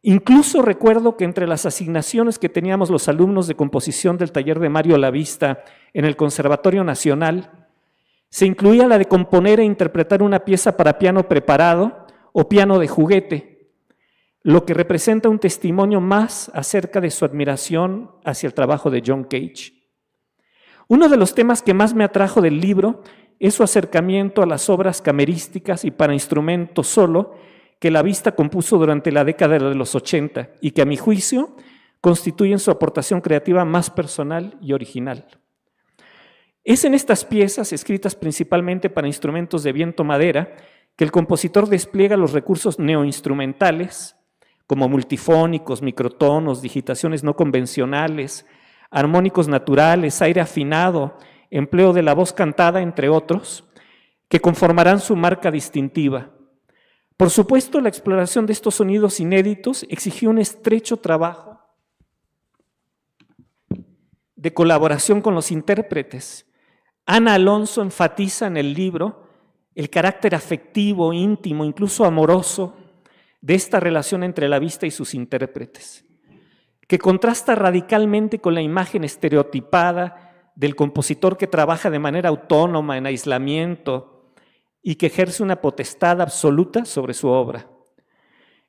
Incluso recuerdo que entre las asignaciones que teníamos los alumnos de composición del taller de Mario Lavista en el Conservatorio Nacional, se incluía la de componer e interpretar una pieza para piano preparado o piano de juguete, lo que representa un testimonio más acerca de su admiración hacia el trabajo de John Cage. Uno de los temas que más me atrajo del libro es su acercamiento a las obras camerísticas y para instrumento solo, que la vista compuso durante la década de los 80 y que a mi juicio constituyen su aportación creativa más personal y original. Es en estas piezas, escritas principalmente para instrumentos de viento-madera, que el compositor despliega los recursos neoinstrumentales, como multifónicos, microtonos, digitaciones no convencionales, armónicos naturales, aire afinado, empleo de la voz cantada, entre otros, que conformarán su marca distintiva, por supuesto, la exploración de estos sonidos inéditos exigió un estrecho trabajo de colaboración con los intérpretes. Ana Alonso enfatiza en el libro el carácter afectivo, íntimo, incluso amoroso de esta relación entre la vista y sus intérpretes, que contrasta radicalmente con la imagen estereotipada del compositor que trabaja de manera autónoma, en aislamiento, y que ejerce una potestad absoluta sobre su obra.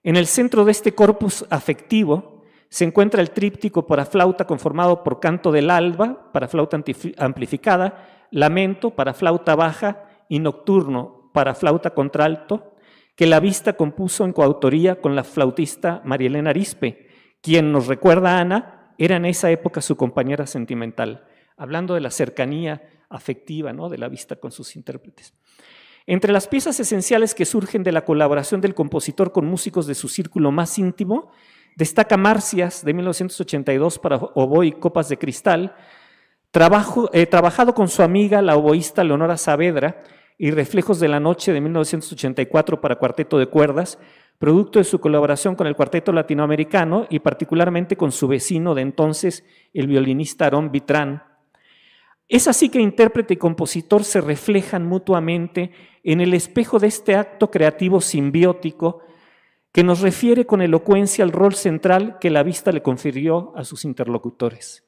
En el centro de este corpus afectivo se encuentra el tríptico para flauta conformado por Canto del Alba, para flauta amplificada, Lamento, para flauta baja y Nocturno, para flauta contralto, que la vista compuso en coautoría con la flautista Marielena Arispe, quien nos recuerda Ana, era en esa época su compañera sentimental, hablando de la cercanía afectiva ¿no? de la vista con sus intérpretes. Entre las piezas esenciales que surgen de la colaboración del compositor con músicos de su círculo más íntimo, destaca Marcias de 1982 para oboe y copas de cristal, eh, trabajado con su amiga la oboísta Leonora Saavedra, y Reflejos de la Noche de 1984 para cuarteto de cuerdas, producto de su colaboración con el cuarteto latinoamericano y particularmente con su vecino de entonces, el violinista Ron Vitrán. Es así que intérprete y compositor se reflejan mutuamente en el espejo de este acto creativo simbiótico que nos refiere con elocuencia al rol central que la vista le confirió a sus interlocutores.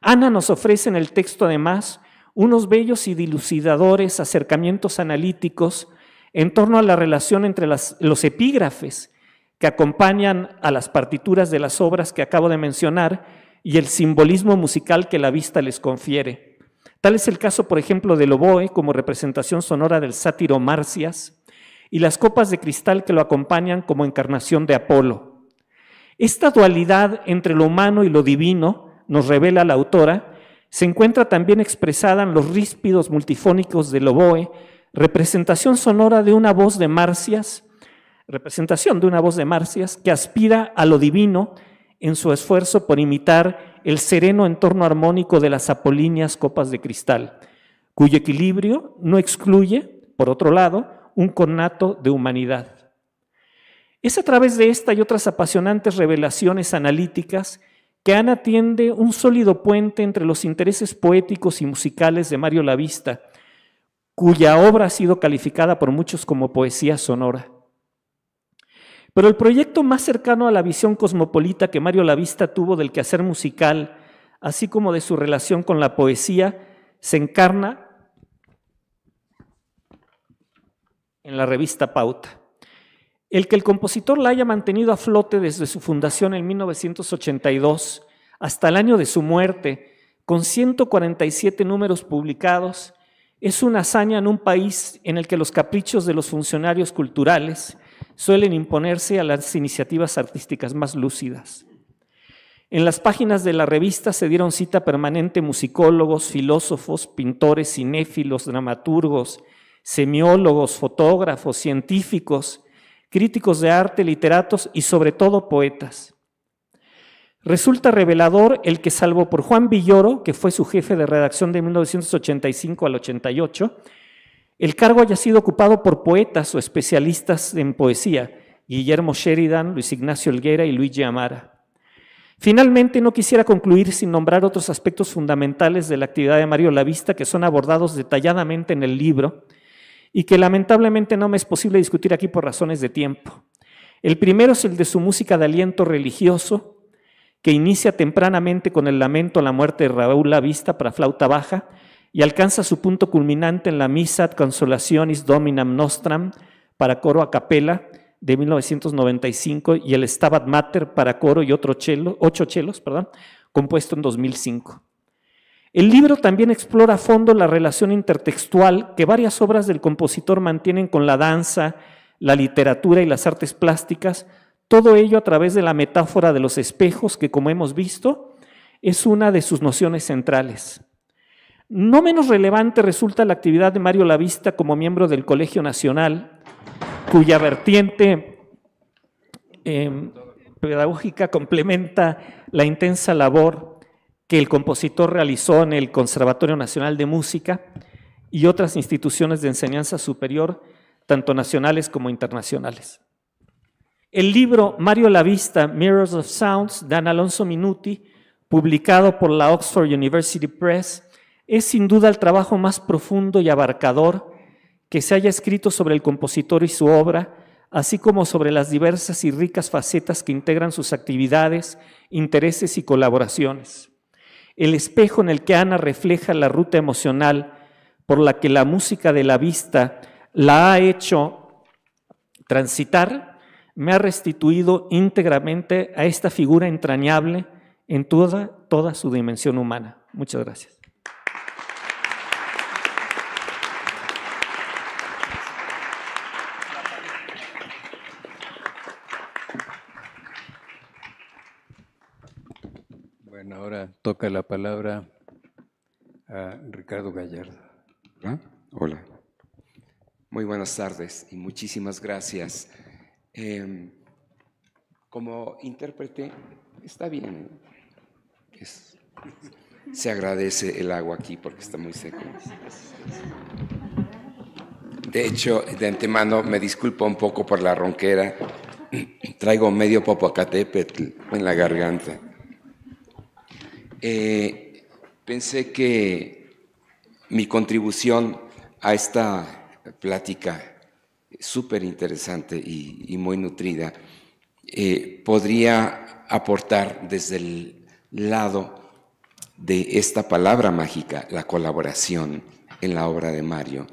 Ana nos ofrece en el texto además unos bellos y dilucidadores acercamientos analíticos en torno a la relación entre los epígrafes que acompañan a las partituras de las obras que acabo de mencionar y el simbolismo musical que la vista les confiere. Tal es el caso, por ejemplo, del oboe como representación sonora del sátiro Marcias y las copas de cristal que lo acompañan como encarnación de Apolo. Esta dualidad entre lo humano y lo divino, nos revela la autora, se encuentra también expresada en los ríspidos multifónicos del oboe, representación sonora de una voz de Marcias, representación de una voz de Marcias que aspira a lo divino en su esfuerzo por imitar el sereno entorno armónico de las apolíneas copas de cristal, cuyo equilibrio no excluye, por otro lado, un conato de humanidad. Es a través de esta y otras apasionantes revelaciones analíticas que Ana tiende un sólido puente entre los intereses poéticos y musicales de Mario Lavista, cuya obra ha sido calificada por muchos como poesía sonora pero el proyecto más cercano a la visión cosmopolita que Mario Lavista tuvo del quehacer musical, así como de su relación con la poesía, se encarna en la revista Pauta. El que el compositor la haya mantenido a flote desde su fundación en 1982 hasta el año de su muerte, con 147 números publicados, es una hazaña en un país en el que los caprichos de los funcionarios culturales suelen imponerse a las iniciativas artísticas más lúcidas. En las páginas de la revista se dieron cita permanente musicólogos, filósofos, pintores, cinéfilos, dramaturgos, semiólogos, fotógrafos, científicos, críticos de arte, literatos y sobre todo poetas. Resulta revelador el que salvo por Juan Villoro, que fue su jefe de redacción de 1985 al 88, el cargo haya sido ocupado por poetas o especialistas en poesía, Guillermo Sheridan, Luis Ignacio Elguera y Luigi Amara. Finalmente, no quisiera concluir sin nombrar otros aspectos fundamentales de la actividad de Mario Lavista que son abordados detalladamente en el libro y que lamentablemente no me es posible discutir aquí por razones de tiempo. El primero es el de su música de aliento religioso, que inicia tempranamente con el lamento a la muerte de Raúl Lavista para flauta baja y alcanza su punto culminante en la misa Consolationis Dominam Nostram para coro a capella de 1995 y el Stabat Mater para coro y otro ocho chelos, perdón, compuesto en 2005. El libro también explora a fondo la relación intertextual que varias obras del compositor mantienen con la danza, la literatura y las artes plásticas, todo ello a través de la metáfora de los espejos que, como hemos visto, es una de sus nociones centrales. No menos relevante resulta la actividad de Mario Lavista como miembro del Colegio Nacional, cuya vertiente em, pedagógica complementa la intensa labor que el compositor realizó en el Conservatorio Nacional de Música y otras instituciones de enseñanza superior, tanto nacionales como internacionales. El libro Mario Lavista, Mirrors of Sounds, de Alonso Minuti, publicado por la Oxford University Press, es sin duda el trabajo más profundo y abarcador que se haya escrito sobre el compositor y su obra, así como sobre las diversas y ricas facetas que integran sus actividades, intereses y colaboraciones. El espejo en el que Ana refleja la ruta emocional por la que la música de la vista la ha hecho transitar, me ha restituido íntegramente a esta figura entrañable en toda, toda su dimensión humana. Muchas gracias. Ahora toca la palabra a Ricardo Gallardo. ¿Ah? Hola. Muy buenas tardes y muchísimas gracias. Em, como intérprete, está bien. ¿eh? se agradece el agua aquí porque está muy seco. De hecho, de antemano me disculpo un poco por la ronquera. Traigo medio popocatépetl en la garganta. Eh, pensé que mi contribución a esta plática súper interesante y, muy nutrida eh, podría aportar desde el lado de esta palabra mágica, la colaboración en la obra de Mario,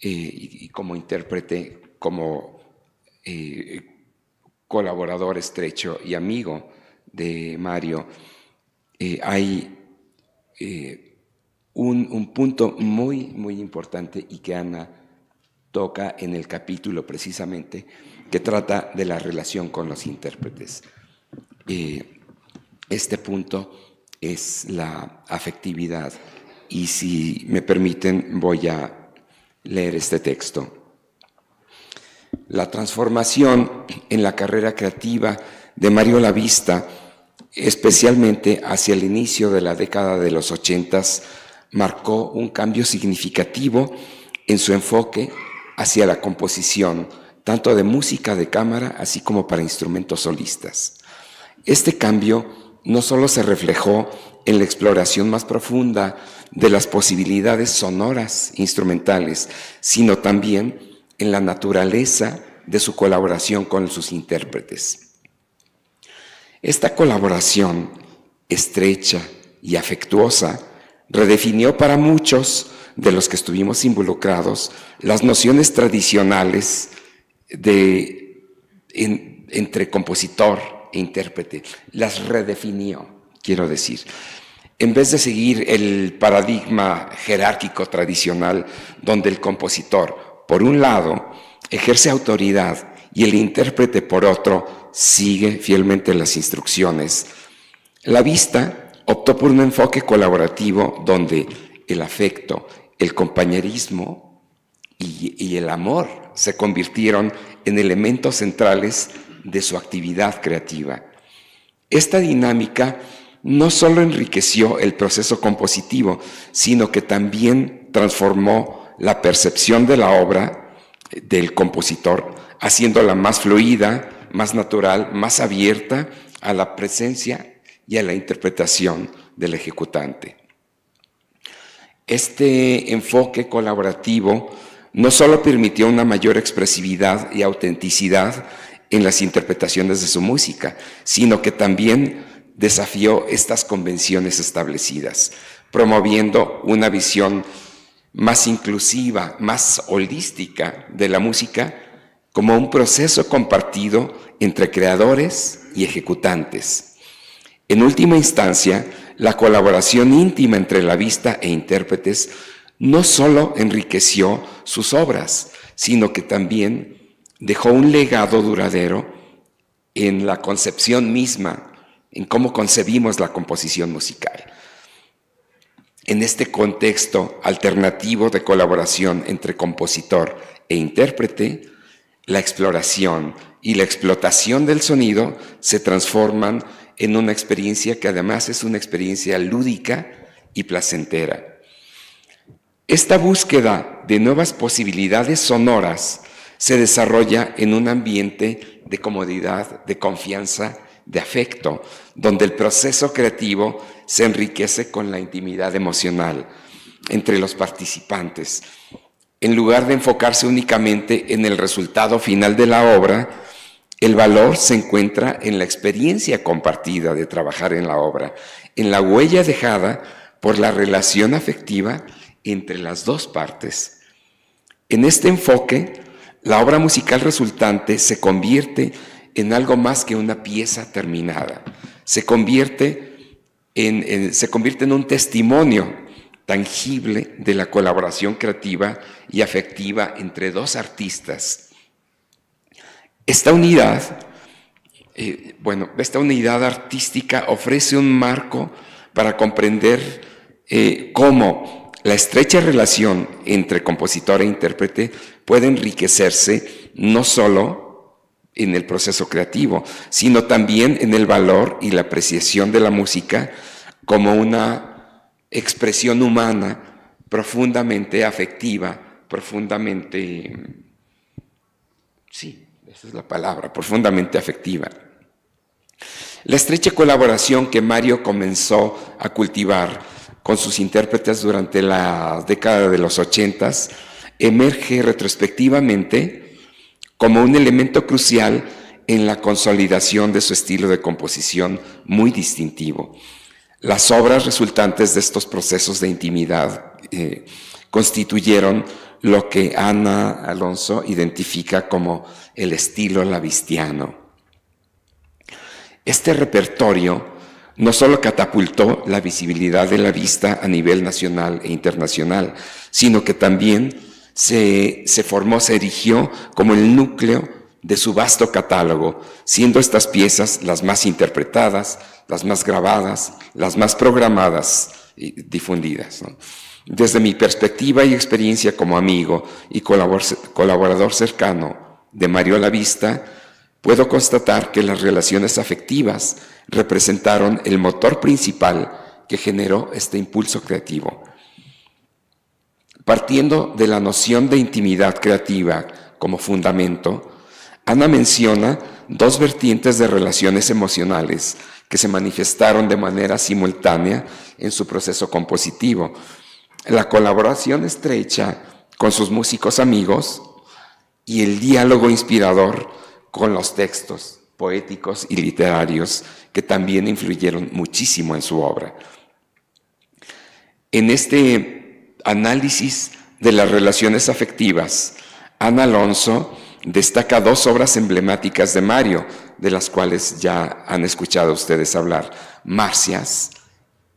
eh, y, como intérprete, como colaborador estrecho y amigo de Mario. Eh, hay eh, un, punto muy, muy importante y que Ana toca en el capítulo precisamente que trata de la relación con los intérpretes. Eh, este punto es la afectividad y si me permiten voy a leer este texto. La transformación en la carrera creativa de Mario Lavista especialmente hacia el inicio de la década de los ochentas, marcó un cambio significativo en su enfoque hacia la composición, tanto de música de cámara, así como para instrumentos solistas. Este cambio no solo se reflejó en la exploración más profunda de las posibilidades sonoras instrumentales, sino también en la naturaleza de su colaboración con sus intérpretes. Esta colaboración estrecha y afectuosa redefinió para muchos de los que estuvimos involucrados las nociones tradicionales de, entre compositor e intérprete. Las redefinió, quiero decir. En vez de seguir el paradigma jerárquico tradicional donde el compositor, por un lado, ejerce autoridad y el intérprete, por otro, sigue fielmente las instrucciones. La vista optó por un enfoque colaborativo donde el afecto, el compañerismo y, el amor se convirtieron en elementos centrales de su actividad creativa. Esta dinámica no solo enriqueció el proceso compositivo, sino que también transformó la percepción de la obra eh, del compositor, haciéndola más fluida, más natural, más abierta a la presencia y a la interpretación del ejecutante. Este enfoque colaborativo no solo permitió una mayor expresividad y autenticidad en las interpretaciones de su música, sino que también desafió estas convenciones establecidas, promoviendo una visión más inclusiva, más holística de la música como un proceso compartido entre creadores y ejecutantes. En última instancia, la colaboración íntima entre la vista e intérpretes no solo enriqueció sus obras, sino que también dejó un legado duradero en la concepción misma, en cómo concebimos la composición musical. En este contexto alternativo de colaboración entre compositor e intérprete, la exploración y la explotación del sonido se transforman en una experiencia que además es una experiencia lúdica y placentera. Esta búsqueda de nuevas posibilidades sonoras se desarrolla en un ambiente de comodidad, de confianza, de afecto, donde el proceso creativo se enriquece con la intimidad emocional entre los participantes en lugar de enfocarse únicamente en el resultado final de la obra, el valor se encuentra en la experiencia compartida de trabajar en la obra, en la huella dejada por la relación afectiva entre las dos partes. En este enfoque, la obra musical resultante se convierte en algo más que una pieza terminada, se convierte en, se convierte en un testimonio tangible de la colaboración creativa y afectiva entre dos artistas. Esta unidad, eh, bueno, esta unidad artística ofrece un marco para comprender eh, cómo la estrecha relación entre compositor e intérprete puede enriquecerse no solo en el proceso creativo, sino también en el valor y la apreciación de la música como una expresión humana profundamente afectiva, profundamente... Sí, esa es la palabra, profundamente afectiva. La estrecha colaboración que Mario comenzó a cultivar con sus intérpretes durante la década de los ochentas emerge retrospectivamente como un elemento crucial en la consolidación de su estilo de composición muy distintivo. Las obras resultantes de estos procesos de intimidad eh, constituyeron lo que Ana Alonso identifica como el estilo lavistiano. Este repertorio no solo catapultó la visibilidad de la vista a nivel nacional e internacional, sino que también se, se formó, se erigió como el núcleo de su vasto catálogo, siendo estas piezas las más interpretadas, las más grabadas, las más programadas y difundidas. Desde mi perspectiva y experiencia como amigo y colaborador cercano de Mario Lavista, puedo constatar que las relaciones afectivas representaron el motor principal que generó este impulso creativo. Partiendo de la noción de intimidad creativa como fundamento, Ana menciona dos vertientes de relaciones emocionales que se manifestaron de manera simultánea en su proceso compositivo. La colaboración estrecha con sus músicos amigos y el diálogo inspirador con los textos poéticos y literarios que también influyeron muchísimo en su obra. En este análisis de las relaciones afectivas, Ana Alonso destaca dos obras emblemáticas de Mario, de las cuales ya han escuchado ustedes hablar, Marcias,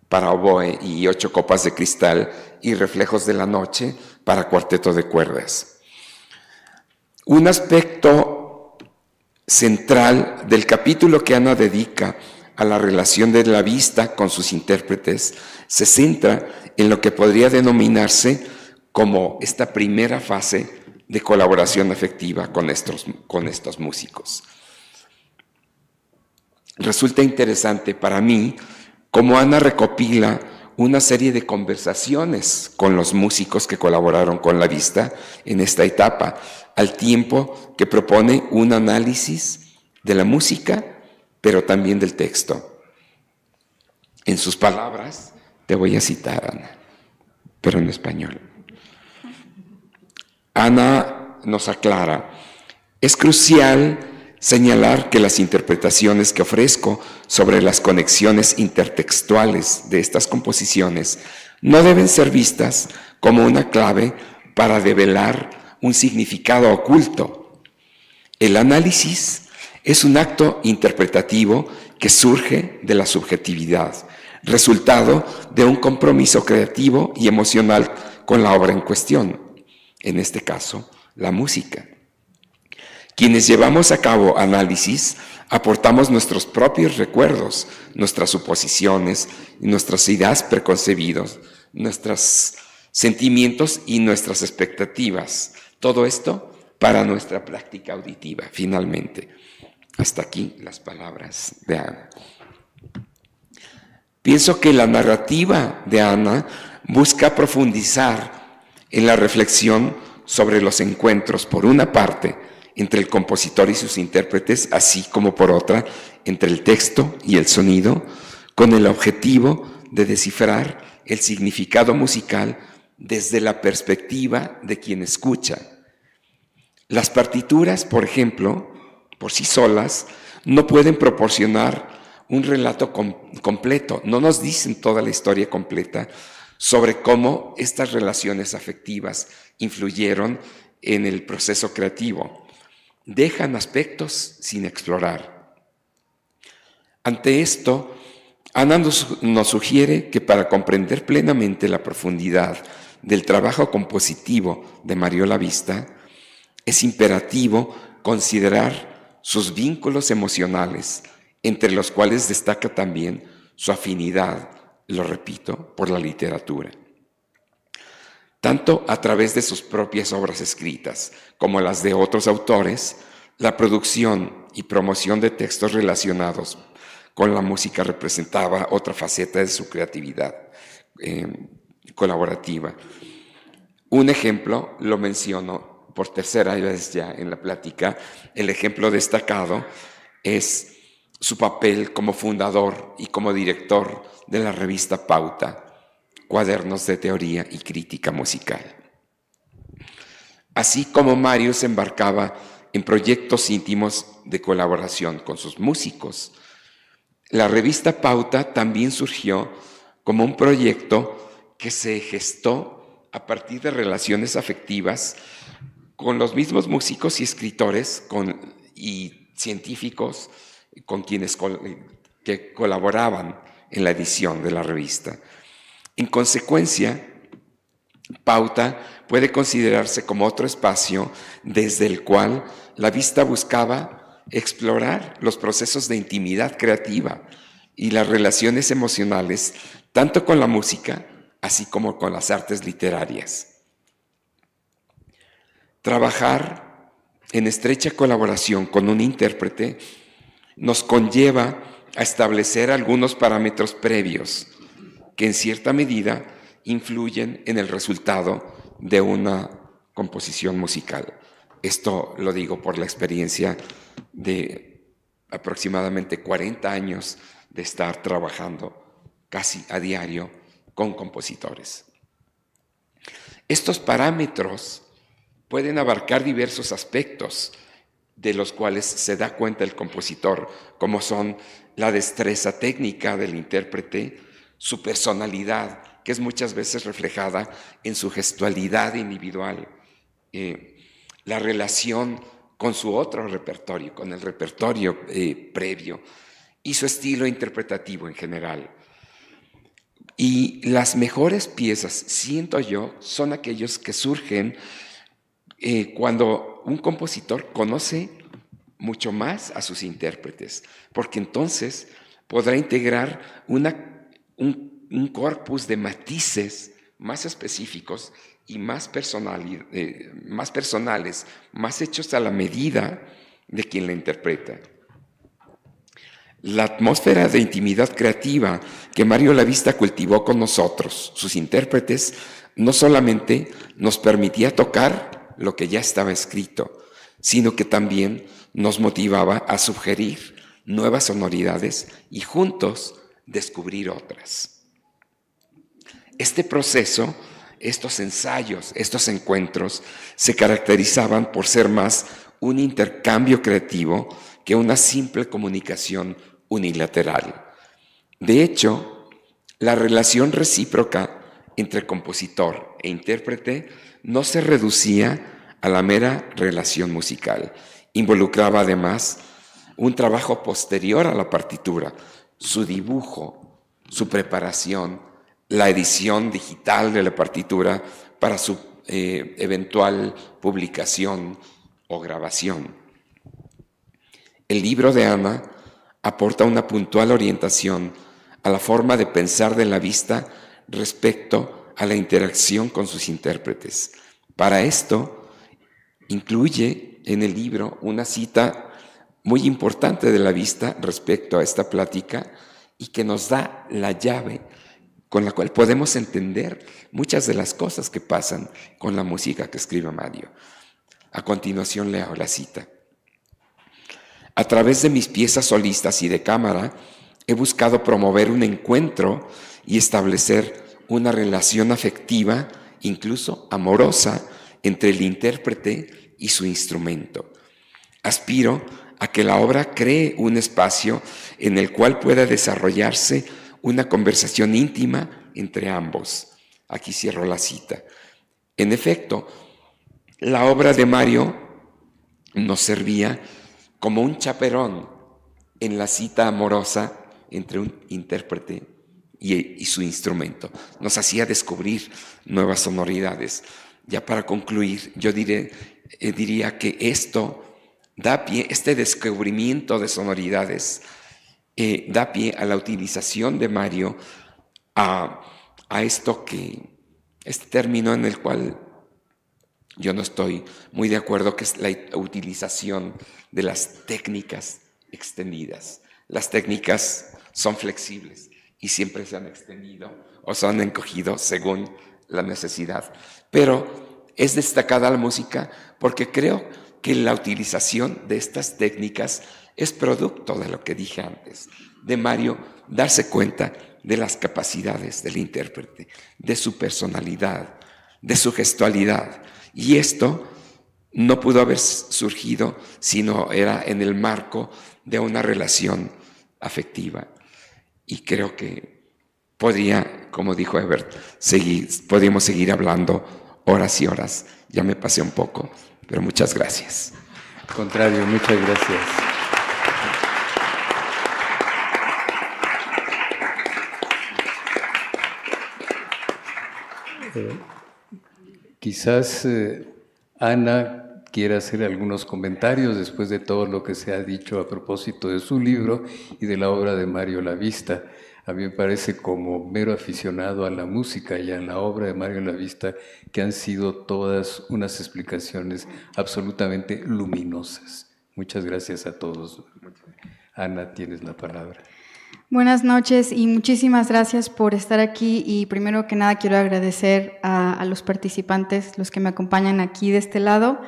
para oboe y ocho copas de cristal, y Reflejos de la Noche, para cuarteto de cuerdas. Un aspecto central del capítulo que Ana dedica a la relación de la vista con sus intérpretes se centra en lo que podría denominarse como esta primera fase de colaboración efectiva con estos, con estos músicos. Resulta interesante para mí cómo Ana recopila una serie de conversaciones con los músicos que colaboraron con la vista en esta etapa, al tiempo que propone un análisis de la música, pero también del texto. En sus palabras, te voy a citar, Ana, pero en español. Ana nos aclara, es crucial señalar que las interpretaciones que ofrezco sobre las conexiones intertextuales de estas composiciones no deben ser vistas como una clave para develar un significado oculto. El análisis es un acto interpretativo que surge de la subjetividad, resultado de un compromiso creativo y emocional con la obra en cuestión en este caso, la música. Quienes llevamos a cabo análisis aportamos nuestros propios recuerdos, nuestras suposiciones, nuestras ideas preconcebidas, nuestros sentimientos y nuestras expectativas. Todo esto para nuestra práctica auditiva, finalmente. Hasta aquí las palabras de Ana. Pienso que la narrativa de Ana busca profundizar en la reflexión sobre los encuentros, por una parte, entre el compositor y sus intérpretes, así como por otra, entre el texto y el sonido, con el objetivo de descifrar el significado musical desde la perspectiva de quien escucha. Las partituras, por ejemplo, por sí solas, no pueden proporcionar un relato completo, no nos dicen toda la historia completa sobre cómo estas relaciones afectivas influyeron en el proceso creativo. Dejan aspectos sin explorar. Ante esto, Ana nos sugiere que para comprender plenamente la profundidad del trabajo compositivo de Mariola Vista, es imperativo considerar sus vínculos emocionales, entre los cuales destaca también su afinidad lo repito, por la literatura, tanto a través de sus propias obras escritas como las de otros autores, la producción y promoción de textos relacionados con la música representaba otra faceta de su creatividad eh, colaborativa. Un ejemplo lo menciono por tercera vez ya en la plática, el ejemplo destacado es su papel como fundador y como director de la revista Pauta, Cuadernos de Teoría y Crítica Musical. Así como Mario se embarcaba en proyectos íntimos de colaboración con sus músicos, la revista Pauta también surgió como un proyecto que se gestó a partir de relaciones afectivas con los mismos músicos y escritores con, y científicos con quienes que colaboraban en la edición de la revista. En consecuencia, Pauta puede considerarse como otro espacio desde el cual la vista buscaba explorar los procesos de intimidad creativa y las relaciones emocionales, tanto con la música, así como con las artes literarias. Trabajar en estrecha colaboración con un intérprete nos conlleva a establecer algunos parámetros previos que en cierta medida influyen en el resultado de una composición musical. Esto lo digo por la experiencia de aproximadamente 40 años de estar trabajando casi a diario con compositores. Estos parámetros pueden abarcar diversos aspectos de los cuales se da cuenta el compositor, como son la destreza técnica del intérprete, su personalidad, que es muchas veces reflejada en su gestualidad individual, eh, la relación con su otro repertorio, con el repertorio eh, previo, y su estilo interpretativo en general. Y las mejores piezas, siento yo, son aquellos que surgen eh, cuando un compositor conoce mucho más a sus intérpretes, porque entonces podrá integrar un, corpus de matices más específicos y más, personal, eh, más personales, más hechos a la medida de quien la interpreta. La atmósfera de intimidad creativa que Mario Lavista cultivó con nosotros, sus intérpretes, no solamente nos permitía tocar lo que ya estaba escrito, sino que también nos motivaba a sugerir nuevas sonoridades y juntos descubrir otras. Este proceso, estos ensayos, estos encuentros, se caracterizaban por ser más un intercambio creativo que una simple comunicación unilateral. De hecho, la relación recíproca entre compositor e intérprete no se reducía a la mera relación musical. Involucraba además un trabajo posterior a la partitura, su dibujo, su preparación, la edición digital de la partitura para su eh, eventual publicación o grabación. El libro de Ana aporta una puntual orientación a la forma de pensar de la vista respecto a la interacción con sus intérpretes. Para esto, incluye en el libro una cita muy importante de la vista respecto a esta plática y que nos da la llave con la cual podemos entender muchas de las cosas que pasan con la música que escribe Mario. A continuación leo la cita. A través de mis piezas solistas y de cámara, he buscado promover un encuentro y establecer una relación afectiva, incluso amorosa, entre el intérprete y su instrumento. Aspiro a que la obra cree un espacio en el cual pueda desarrollarse una conversación íntima entre ambos. Aquí cierro la cita. En efecto, la obra de Mario nos servía como un chaperón en la cita amorosa entre un intérprete y, su instrumento. Nos hacía descubrir nuevas sonoridades. Ya para concluir, yo diré, eh, diría que esto da pie, este descubrimiento de sonoridades eh, da pie a la utilización de Mario a, a esto que, este término en el cual yo no estoy muy de acuerdo, que es la utilización de las técnicas extendidas. Las técnicas son flexibles y siempre se han extendido o se han encogido según la necesidad. Pero es destacada la música porque creo que la utilización de estas técnicas es producto de lo que dije antes, de Mario darse cuenta de las capacidades del intérprete, de su personalidad, de su gestualidad. Y esto no pudo haber surgido sino era en el marco de una relación afectiva. Y creo que podría, como dijo Ebert, seguir, podríamos seguir hablando horas y horas. Ya me pasé un poco, pero muchas gracias. Al contrario, muchas gracias. Eh, quizás eh, Ana quiera hacer algunos comentarios después de todo lo que se ha dicho a propósito de su libro y de la obra de Mario Lavista. A mí me parece como mero aficionado a la música y a la obra de Mario Lavista que han sido todas unas explicaciones absolutamente luminosas. Muchas gracias a todos. Ana, tienes la palabra. Buenas noches y muchísimas gracias por estar aquí y primero que nada quiero agradecer a, a los participantes, los que me acompañan aquí de este lado.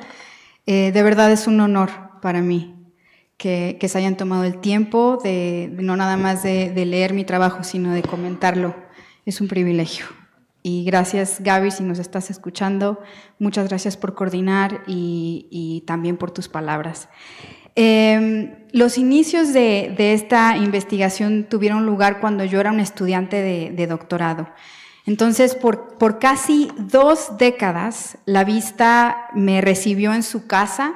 Eh, de verdad es un honor para mí que, se hayan tomado el tiempo de, no nada más de, leer mi trabajo, sino de comentarlo. Es un privilegio. Y gracias Gaby si nos estás escuchando. Muchas gracias por coordinar y, también por tus palabras. Em, los inicios de, esta investigación tuvieron lugar cuando yo era un estudiante de doctorado. Entonces, por, casi dos décadas, la vista me recibió en su casa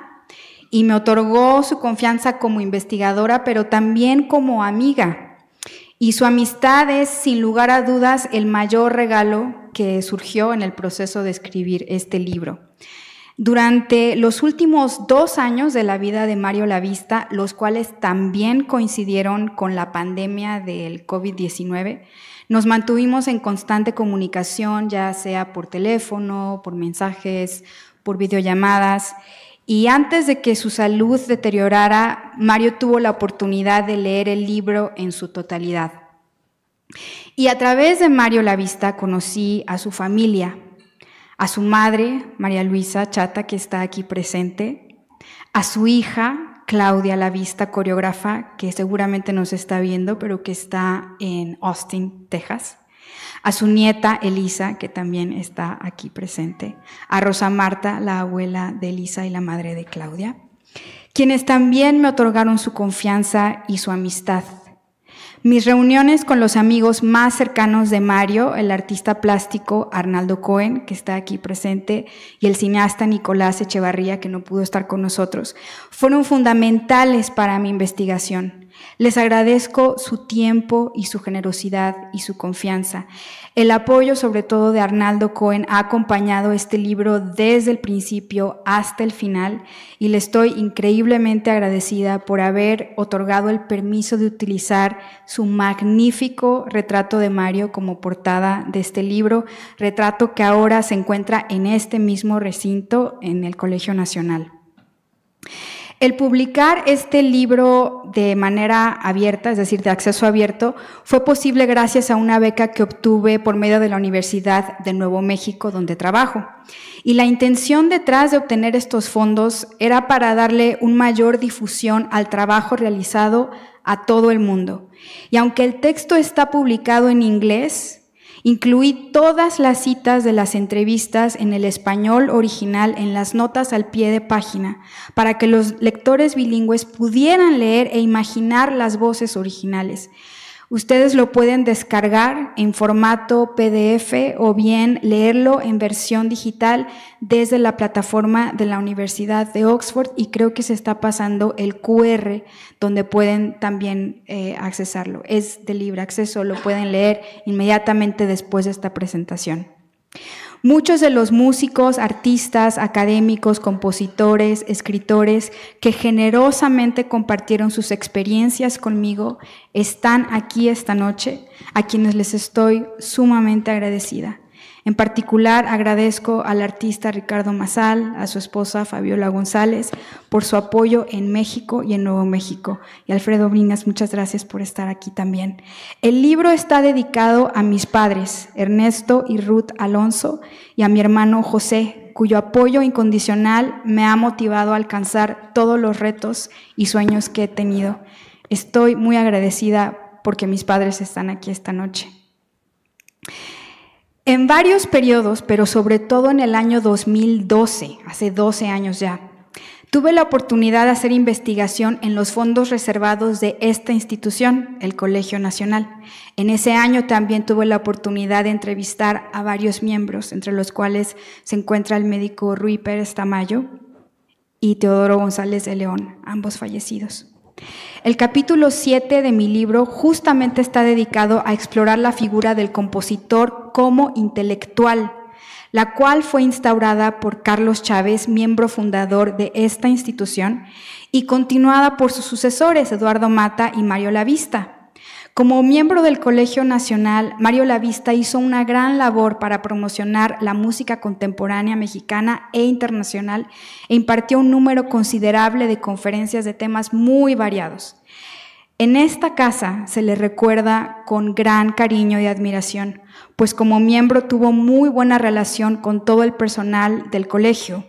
y me otorgó su confianza como investigadora, pero también como amiga. Y su amistad es, sin lugar a dudas, el mayor regalo que surgió en el proceso de escribir este libro. Durante los últimos dos años de la vida de Mario La Vista, los cuales también coincidieron con la pandemia del COVID-19, nos mantuvimos en constante comunicación, ya sea por teléfono, por mensajes, por videollamadas. Y antes de que su salud deteriorara, Mario tuvo la oportunidad de leer el libro en su totalidad. Y a través de Mario La Vista conocí a su familia, a su madre, María Luisa Chata, que está aquí presente, a su hija, Claudia La Vista, coreógrafa, que seguramente no se está viendo, pero que está en Austin, Texas. A su nieta Elisa, que también está aquí presente. A Rosa Marta, la abuela de Elisa y la madre de Claudia. Quienes también me otorgaron su confianza y su amistad mis reuniones con los amigos más cercanos de Mario, el artista plástico Arnaldo Cohen, que está aquí presente, y el cineasta Nicolás Echevarría, que no pudo estar con nosotros, fueron fundamentales para mi investigación. Les agradezco su tiempo y su generosidad y su confianza. El apoyo sobre todo de Arnaldo Cohen ha acompañado este libro desde el principio hasta el final y le estoy increíblemente agradecida por haber otorgado el permiso de utilizar su magnífico retrato de Mario como portada de este libro, retrato que ahora se encuentra en este mismo recinto en el Colegio Nacional. El publicar este libro de manera abierta, es decir, de acceso abierto, fue posible gracias a una beca que obtuve por medio de la Universidad de Nuevo México, donde trabajo. Y la intención detrás de obtener estos fondos era para darle un mayor difusión al trabajo realizado a todo el mundo. Y aunque el texto está publicado en inglés, Incluí todas las citas de las entrevistas en el español original en las notas al pie de página, para que los lectores bilingües pudieran leer e imaginar las voces originales. Ustedes lo pueden descargar en formato PDF o bien leerlo en versión digital desde la plataforma de la Universidad de Oxford y creo que se está pasando el QR donde pueden también eh, accesarlo. Es de libre acceso, lo pueden leer inmediatamente después de esta presentación. Muchos de los músicos, artistas, académicos, compositores, escritores que generosamente compartieron sus experiencias conmigo están aquí esta noche, a quienes les estoy sumamente agradecida. En particular, agradezco al artista Ricardo Mazal, a su esposa Fabiola González, por su apoyo en México y en Nuevo México. Y Alfredo Brinas, muchas gracias por estar aquí también. El libro está dedicado a mis padres, Ernesto y Ruth Alonso, y a mi hermano José, cuyo apoyo incondicional me ha motivado a alcanzar todos los retos y sueños que he tenido. Estoy muy agradecida porque mis padres están aquí esta noche. En varios periodos, pero sobre todo en el año 2012, hace 12 años ya, tuve la oportunidad de hacer investigación en los fondos reservados de esta institución, el Colegio Nacional. En ese año también tuve la oportunidad de entrevistar a varios miembros, entre los cuales se encuentra el médico Rui Pérez Tamayo y Teodoro González de León, ambos fallecidos. El capítulo 7 de mi libro justamente está dedicado a explorar la figura del compositor como intelectual, la cual fue instaurada por Carlos Chávez, miembro fundador de esta institución, y continuada por sus sucesores, Eduardo Mata y Mario Lavista. Como miembro del Colegio Nacional, Mario Lavista hizo una gran labor para promocionar la música contemporánea mexicana e internacional e impartió un número considerable de conferencias de temas muy variados. En esta casa se le recuerda con gran cariño y admiración, pues como miembro tuvo muy buena relación con todo el personal del colegio.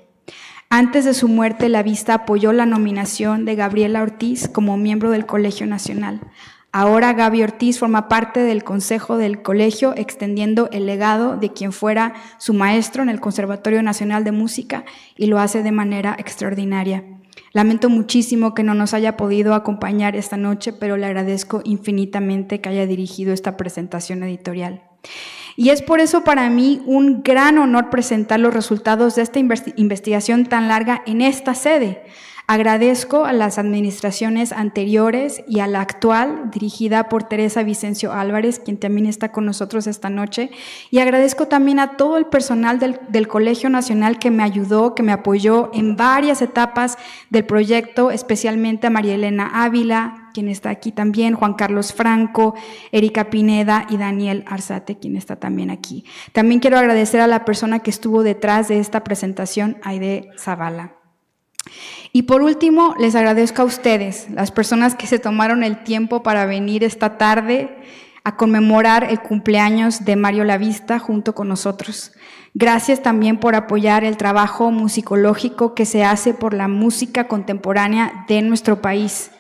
Antes de su muerte, Lavista apoyó la nominación de Gabriela Ortiz como miembro del Colegio Nacional, Ahora Gaby Ortiz forma parte del consejo del colegio, extendiendo el legado de quien fuera su maestro en el Conservatorio Nacional de Música y lo hace de manera extraordinaria. Lamento muchísimo que no nos haya podido acompañar esta noche, pero le agradezco infinitamente que haya dirigido esta presentación editorial. Y es por eso para mí un gran honor presentar los resultados de esta investigación tan larga en esta sede. Agradezco a las administraciones anteriores y a la actual, dirigida por Teresa Vicencio Álvarez, quien también está con nosotros esta noche, y agradezco también a todo el personal del, Colegio Nacional que me ayudó, que me apoyó en varias etapas del proyecto, especialmente a María Elena Ávila, quien está aquí también, Juan Carlos Franco, Erika Pineda y Daniel Arzate, quien está también aquí. También quiero agradecer a la persona que estuvo detrás de esta presentación, Aide Zavala. Y por último, les agradezco a ustedes, las personas que se tomaron el tiempo para venir esta tarde a conmemorar el cumpleaños de Mario Lavista junto con nosotros. Gracias también por apoyar el trabajo musicológico que se hace por la música contemporánea de nuestro país.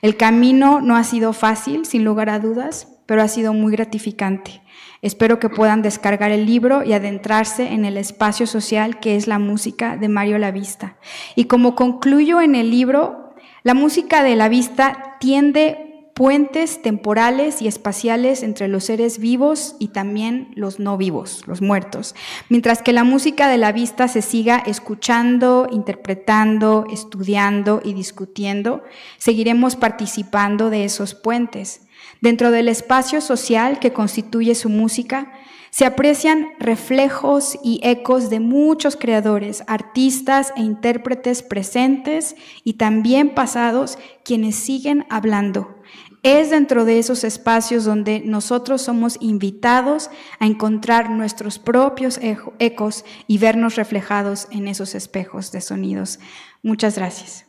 El camino no ha sido fácil, sin lugar a dudas, pero ha sido muy gratificante. Espero que puedan descargar el libro y adentrarse en el espacio social que es la música de Mario Lavista. Y como concluyo en el libro, la música de Lavista tiende puentes temporales y espaciales entre los seres vivos y también los no vivos, los muertos, mientras que la música de la vista se siga escuchando, interpretando, estudiando y discutiendo, seguiremos participando de esos puentes. Dentro del espacio social que constituye su música, se aprecian reflejos y ecos de muchos creadores, artistas e intérpretes presentes y también pasados quienes siguen hablando. Es dentro de esos espacios donde nosotros somos invitados a encontrar nuestros propios ecos y vernos reflejados en esos espejos de sonidos. Muchas gracias.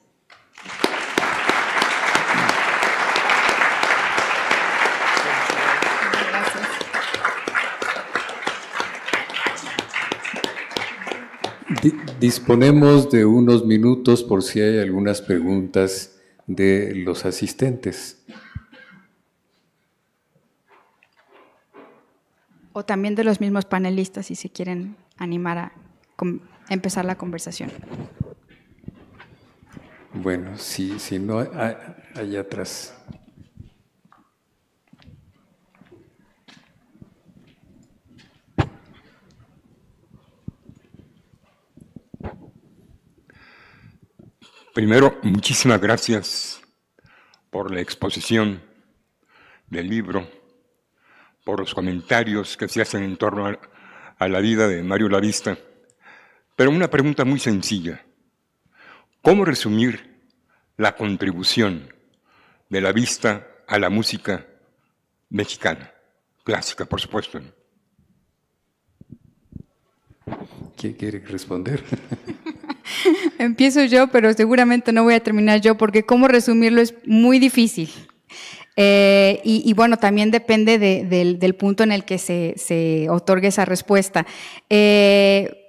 disponemos de unos minutos por si hay algunas preguntas de los asistentes. O también de los mismos panelistas si se quieren animar a empezar la conversación. Bueno, si, si no, allá atrás. Primero, muchísimas gracias por la exposición del libro, por los comentarios que se hacen en torno a, la vida de Mario Lavista. Pero una pregunta muy sencilla. ¿Cómo resumir la contribución de la vista a la música mexicana? Clásica, por supuesto. ¿Quién quiere responder? Empiezo yo, pero seguramente no voy a terminar yo porque cómo resumirlo es muy difícil. Eh, y, bueno, también depende del, punto en el que se, otorgue esa respuesta. Eh,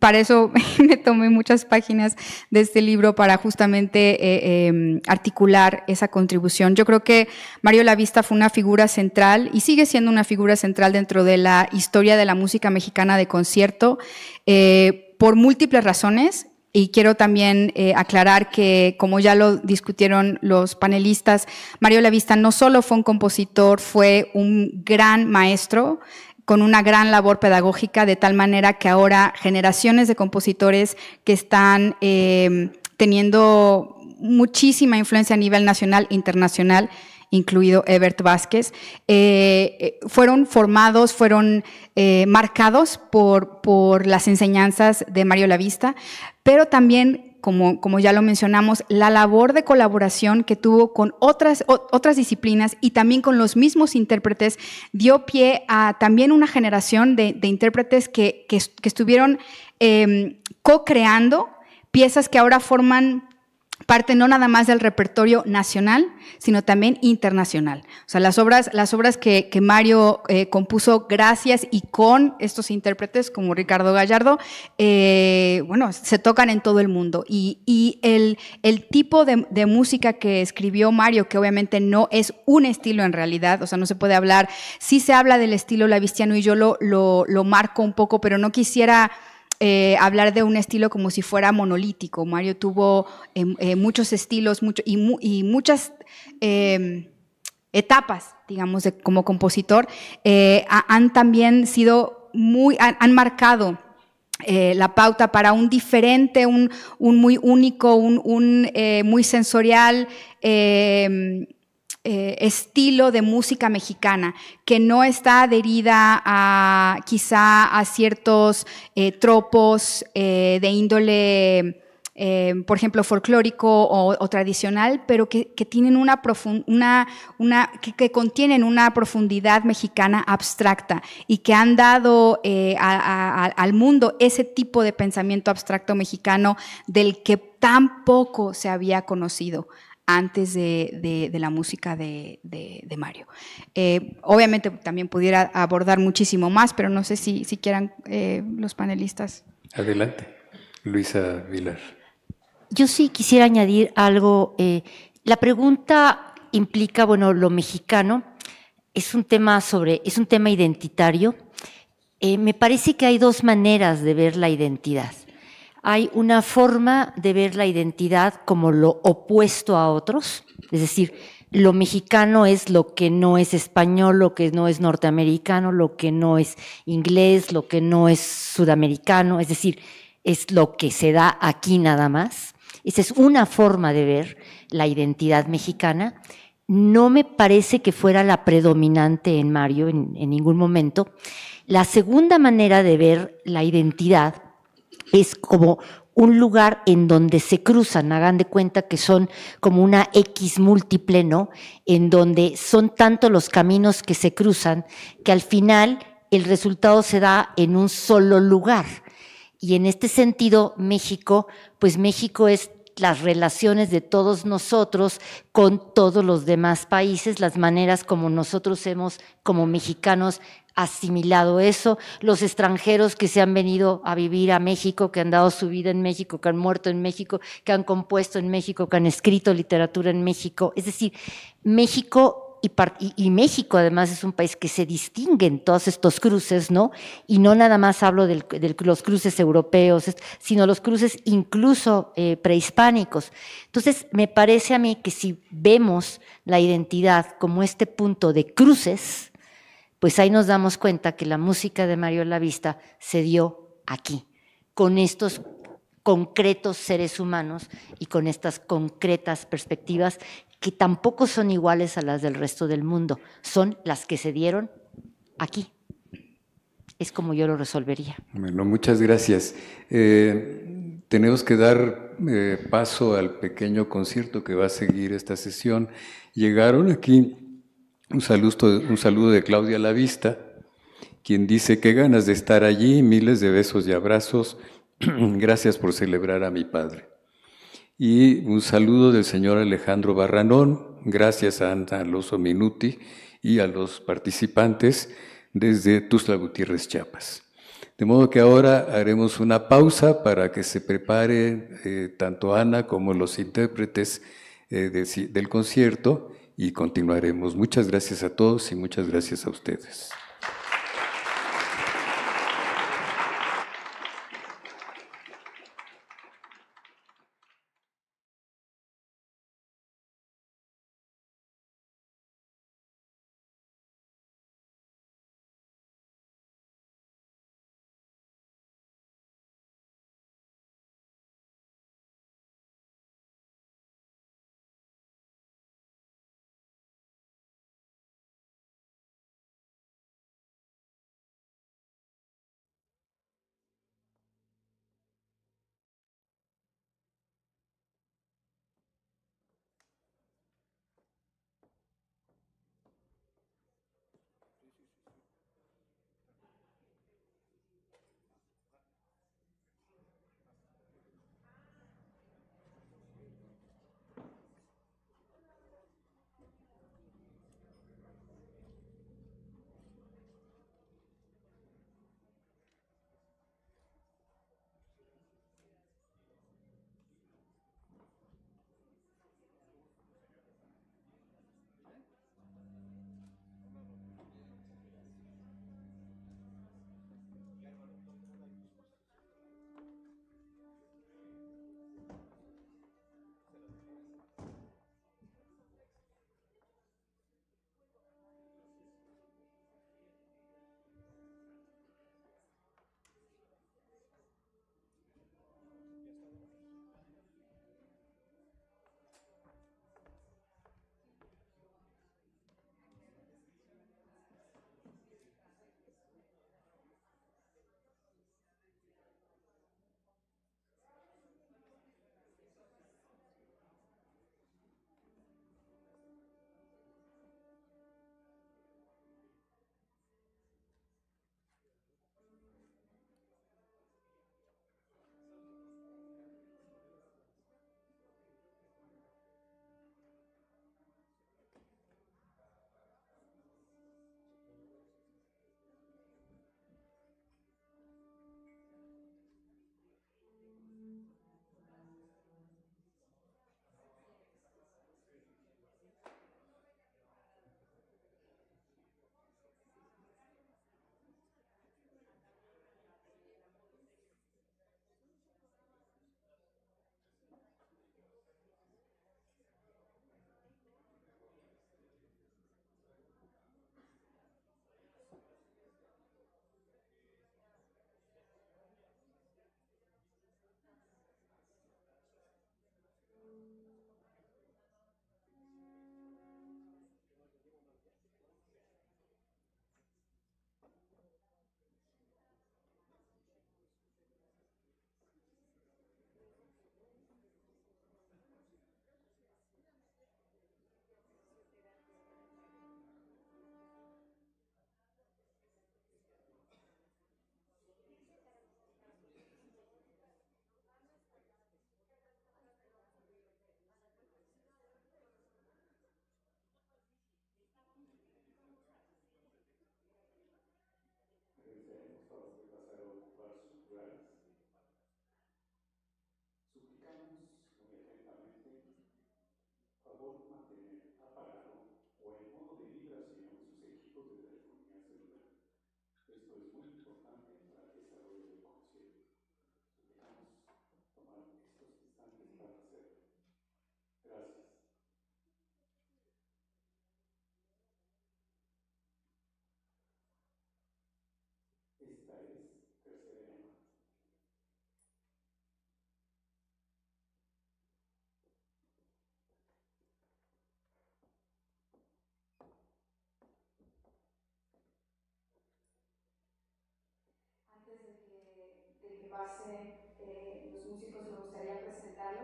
para eso me tomé muchas páginas de este libro para justamente eh, em, articular esa contribución. Yo creo que Mario Lavista fue una figura central y sigue siendo una figura central dentro de la historia de la música mexicana de concierto eh, por múltiples razones. Y quiero también eh, aclarar que, como ya lo discutieron los panelistas, Mario Lavista no solo fue un compositor, fue un gran maestro con una gran labor pedagógica, de tal manera que ahora generaciones de compositores que están eh, teniendo muchísima influencia a nivel nacional e internacional incluido Ebert Vázquez, eh, eh, fueron formados, fueron eh, marcados por, por las enseñanzas de Mario Lavista, pero también como, como, ya lo mencionamos, la labor de colaboración que tuvo con otras, otras disciplinas y también con los mismos intérpretes dio pie a también una generación de, intérpretes que, estuvieron em, co-creando piezas que ahora forman parte no nada más del repertorio nacional, sino también internacional. O sea, las obras, las obras que, Mario eh, compuso gracias y con estos intérpretes como Ricardo Gallardo, eh, bueno, se tocan en todo el mundo. Y, el, el, tipo de, música que escribió Mario, que obviamente no es un estilo en realidad, o sea, no se puede hablar, sí se habla del estilo lavistiano y yo lo, lo, lo marco un poco, pero no quisiera... Eh, hablar de un estilo como si fuera monolítico. Mario tuvo em, eh, muchos estilos mucho, y, muchas em, etapas, digamos, como compositor, eh, han también sido muy, han, marcado la pauta para un diferente, un, muy único, un, muy sensorial em, eh, estilo de música mexicana, que no está adherida a quizá a ciertos eh, tropos eh, de índole, por ejemplo, folclórico o, tradicional, pero que, tienen una, una, una que, contienen una profundidad mexicana abstracta y que han dado al mundo ese tipo de pensamiento abstracto mexicano del que tampoco se había conocido antes de, la música de, Mario. Eh, obviamente también pudiera abordar muchísimo más, pero no sé si, quieran eh, los panelistas. Adelante, Luisa Vilar. Yo sí quisiera añadir algo. Eh, la pregunta implica, bueno, lo mexicano es un tema sobre, es un tema identitario. me parece que hay dos maneras de ver la identidad hay una forma de ver la identidad como lo opuesto a otros, es decir, lo mexicano es lo que no es español, lo que no es norteamericano, lo que no es inglés, lo que no es sudamericano, es decir, es lo que se da aquí nada más. Esa es una forma de ver la identidad mexicana. No me parece que fuera la predominante en Mario en, en ningún momento. La segunda manera de ver la identidad es como un lugar en donde se cruzan, hagan de cuenta que son como una X múltiple, ¿no? En donde son tanto los caminos que se cruzan que al final el resultado se da en un solo lugar. Y en este sentido, México, pues México es las relaciones de todos nosotros con todos los demás países, las maneras como nosotros hemos, como mexicanos, asimilado eso, los extranjeros que se han venido a vivir a México, que han dado su vida en México, que han muerto en México, que han compuesto en México, que han escrito literatura en México. Es decir, México y, México además es un país que se distingue en todos estos cruces, ¿no? Y no nada más hablo de los cruces europeos, sino los cruces incluso eh, prehispánicos. Entonces, me parece a mí que si vemos la identidad como este punto de cruces, pues ahí nos damos cuenta que la música de Mario La Vista se dio aquí, con estos concretos seres humanos y con estas concretas perspectivas que tampoco son iguales a las del resto del mundo, son las que se dieron aquí. Es como yo lo resolvería. Bueno, muchas gracias. Eh, tenemos que dar eh, paso al pequeño concierto que va a seguir esta sesión. Llegaron aquí un saludo, un saludo de Claudia Lavista, quien dice, qué ganas de estar allí, miles de besos y abrazos. gracias por celebrar a mi padre. Y un saludo del señor Alejandro Barranón, gracias a Ana Alonso Minuti y a los participantes desde Tuzla Gutiérrez, Chiapas. De modo que ahora haremos una pausa para que se prepare eh, tanto Ana como los intérpretes eh, del concierto y continuaremos. Muchas gracias a todos y muchas gracias a ustedes.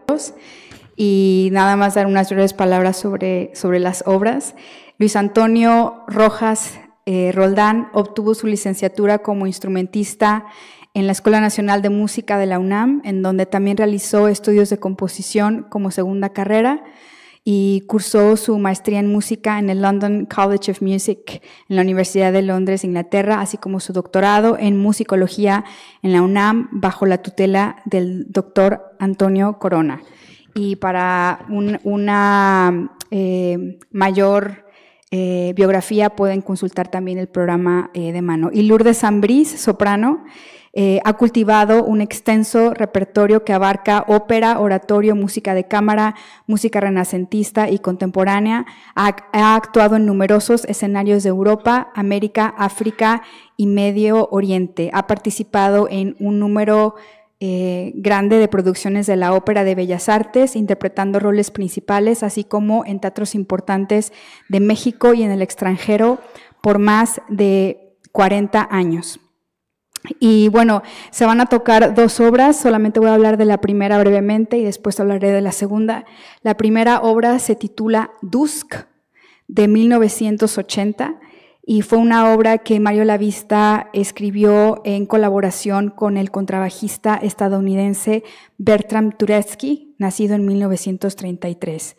Eh, y nada más dar unas breves palabras sobre, sobre las obras. Luis Antonio Rojas eh, Roldán obtuvo su licenciatura como instrumentista en la Escuela Nacional de Música de la UNAM, en donde también realizó estudios de composición como segunda carrera y cursó su maestría en música en el London College of Music en la Universidad de Londres, Inglaterra, así como su doctorado en musicología en la UNAM bajo la tutela del doctor Antonio Corona. Y para una eh, mayor eh, biografía pueden consultar también el programa eh, de mano. Y Lourdes Ambrís, soprano. Eh, ha cultivado un extenso repertorio que abarca ópera, oratorio, música de cámara, música renacentista y contemporánea. Ha, actuado en numerosos escenarios de Europa, América, África y Medio Oriente. Ha participado en un número eh, grande de producciones de la Ópera de Bellas Artes, interpretando roles principales, así como en teatros importantes de México y en el extranjero por más de 40 años. Y bueno, se van a tocar dos obras, solamente voy a hablar de la primera brevemente y después hablaré de la segunda. La primera obra se titula Dusk de 1980 y fue una obra que Mario Lavista escribió en colaboración con el contrabajista estadounidense Bertram Turetsky, nacido en 1933.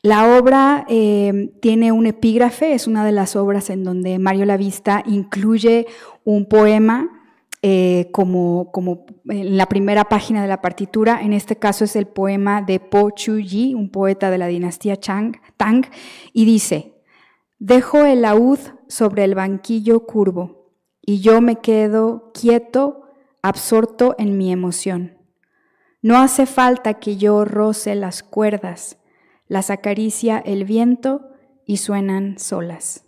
La obra eh, tiene un epígrafe, es una de las obras en donde Mario Lavista incluye un poema eh, como, en eh, la primera página de la partitura. En este caso es el poema de Po Chu Yi, un poeta de la dinastía Chang, Tang, y dice, dejo el laúd sobre el banquillo curvo y yo me quedo quieto, absorto en mi emoción. No hace falta que yo roce las cuerdas, las acaricia el viento y suenan solas.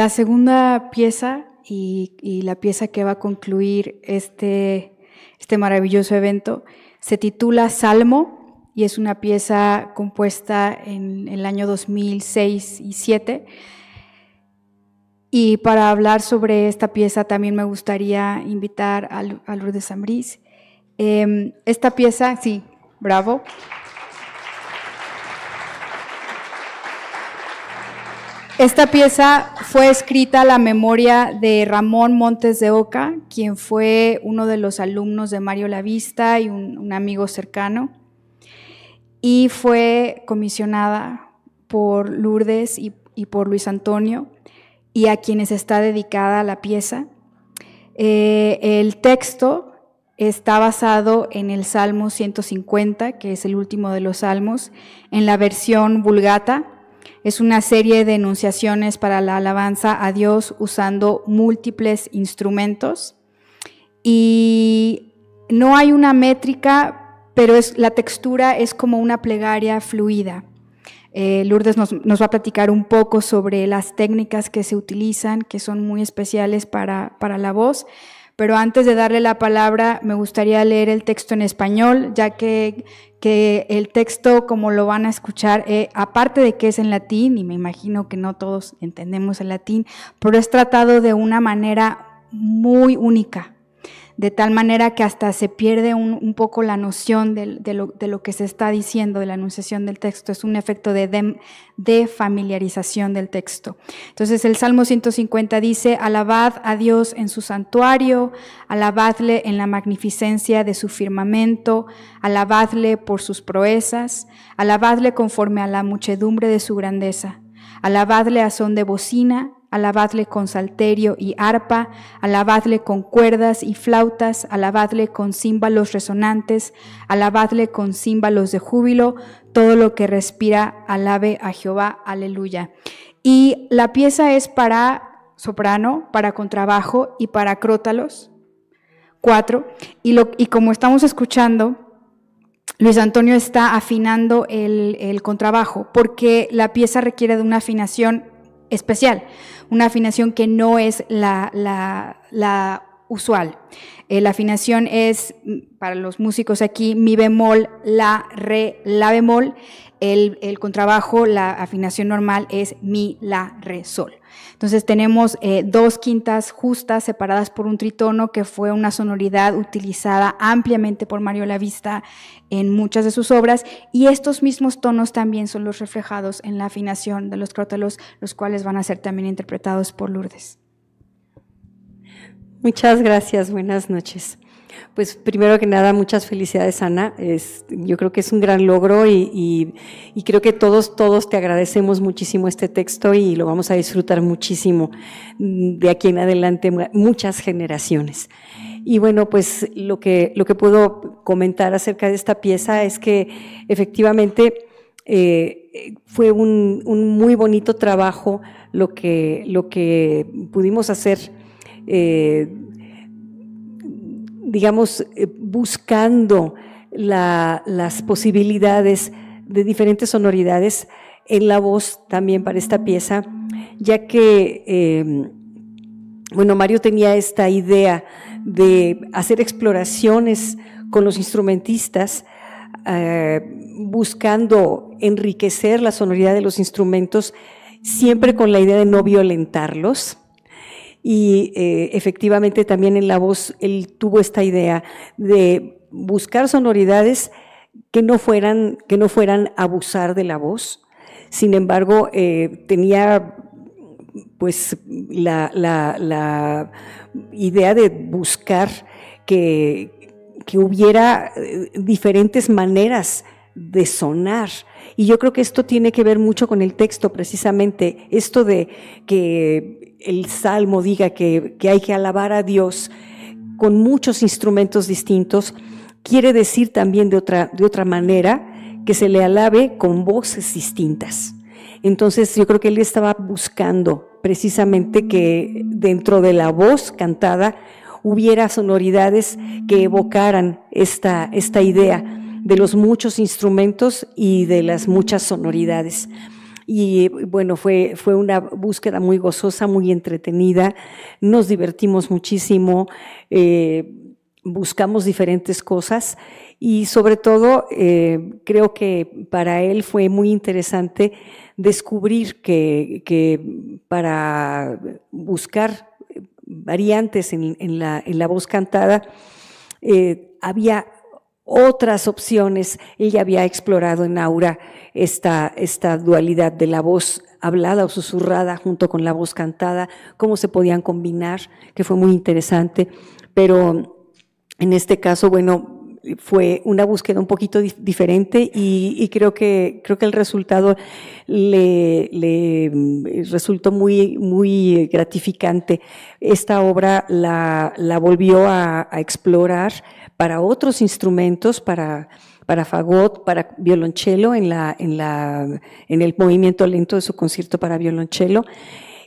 La segunda pieza y, la pieza que va a concluir este, este maravilloso evento se titula Salmo y es una pieza compuesta en el año 2006 y 2007, Y para hablar sobre esta pieza también me gustaría invitar a, Lourdes de em, esta pieza, sí, bravo. Esta pieza fue escrita a la memoria de Ramón Montes de Oca, quien fue uno de los alumnos de Mario Lavista y un, amigo cercano, y fue comisionada por Lourdes y, por Luis Antonio, y a quienes está dedicada la pieza. Eh, el texto está basado en el Salmo 150, que es el último de los Salmos, en la versión vulgata es una serie de enunciaciones para la alabanza a Dios usando múltiples instrumentos. Y no hay una métrica, pero la textura es como una plegaria fluida. Eh, Lourdes nos, va a platicar un poco sobre las técnicas que se utilizan, que son muy especiales para, para la voz, pero antes de darle la palabra, me gustaría leer el texto en español, ya que, el texto, como lo van a escuchar, eh, aparte de que es en latín, y me imagino que no todos entendemos el latín, pero es tratado de una manera muy única, de tal manera que hasta se pierde un, poco la noción de, lo, que se está diciendo, de la enunciación del texto. Es un efecto de familiarización del texto. Entonces el Salmo 150 dice, alabad a Dios en su santuario, alabadle en la magnificencia de su firmamento, alabadle por sus proezas, alabadle conforme a la muchedumbre de su grandeza, alabadle a son de bocina, alabadle con salterio y arpa, alabadle con cuerdas y flautas, alabadle con címbalos resonantes, alabadle con címbalos de júbilo, todo lo que respira, alabe a Jehová, aleluya. Y la pieza es para soprano, para contrabajo y para crótalos, cuatro. Y, lo, como estamos escuchando, Luis Antonio está afinando el, el contrabajo, porque la pieza requiere de una afinación especial, una afinación que no es la, la, usual. Eh, la afinación es, mm, para los músicos aquí, mi bemol, la, re, la bemol el, contrabajo, la afinación normal es mi, la, re, sol. Entonces tenemos eh, dos quintas justas separadas por un tritono, que fue una sonoridad utilizada ampliamente por Mario Lavista en muchas de sus obras, y estos mismos tonos también son los reflejados en la afinación de los crótalos, los cuales van a ser también interpretados por Lourdes. Muchas gracias, buenas noches. Pues primero que nada, muchas felicidades, Ana. yo creo que es un gran logro y, creo que todos, todos te agradecemos muchísimo este texto y lo vamos a disfrutar muchísimo de aquí en adelante, muchas generaciones. Y bueno, pues lo que, lo que puedo comentar acerca de esta pieza es que efectivamente eh, fue un, muy bonito trabajo lo que, lo que pudimos hacer. Eh, digamos, eh, buscando las posibilidades de diferentes sonoridades en la voz también para esta pieza, ya que, em, bueno, Mario tenía esta idea de hacer exploraciones con los instrumentistas, eh, buscando enriquecer la sonoridad de los instrumentos, siempre con la idea de no violentarlos y eh, efectivamente también en la voz él tuvo esta idea de buscar sonoridades que no fueran, que no fueran abusar de la voz. Sin embargo, eh, tenía pues la, idea de buscar que hubiera eh, diferentes maneras de sonar y yo creo que esto tiene que ver mucho con el texto, precisamente, esto de que el Salmo diga que, hay que alabar a Dios con muchos instrumentos distintos, quiere decir también de otra, de otra manera que se le alabe con voces distintas. Entonces yo creo que él estaba buscando precisamente que dentro de la voz cantada hubiera sonoridades que evocaran esta, esta idea de los muchos instrumentos y de las muchas sonoridades. Y eh, bueno, fue, fue una búsqueda muy gozosa, muy entretenida, nos divertimos muchísimo, eh, buscamos diferentes cosas y sobre todo eh, creo que para él fue muy interesante descubrir que, para buscar variantes en, la, voz cantada, había otras opciones. Ella había explorado en Aura esta, esta dualidad de la voz hablada o susurrada junto con la voz cantada, cómo se podían combinar, que fue muy interesante. Pero en este caso, bueno, fue una búsqueda un poquito diferente y, creo que creo que el resultado le, mm, resultó muy muy gratificante. Esta obra la, la volvió a explorar, para otros instrumentos, para, para fagot, para violonchelo, en, la, en, la, en el movimiento lento de su concierto para violonchelo.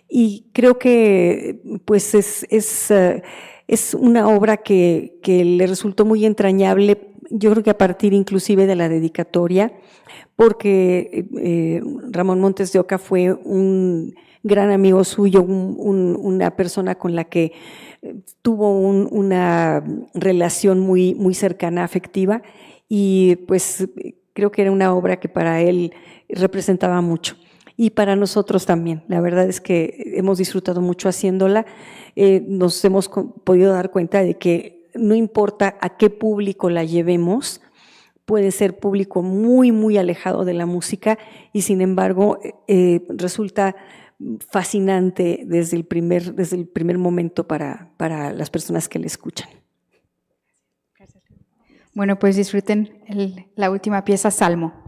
Y creo que pues es, es, eh, es una obra que, que le resultó muy entrañable yo creo que a partir inclusive de la dedicatoria, porque eh, Ramón Montes de Oca fue un gran amigo suyo, una persona con la que tuvo una relación muy, muy cercana, afectiva, y pues creo que era una obra que para él representaba mucho. Y para nosotros también, la verdad es que hemos disfrutado mucho haciéndola, eh, nos hemos podido dar cuenta de que no importa a qué público la llevemos, puede ser público muy, muy alejado de la música y sin embargo eh, resulta fascinante desde el primer, desde el primer momento para, para las personas que le escuchan. Bueno, pues disfruten la última pieza, Salmo.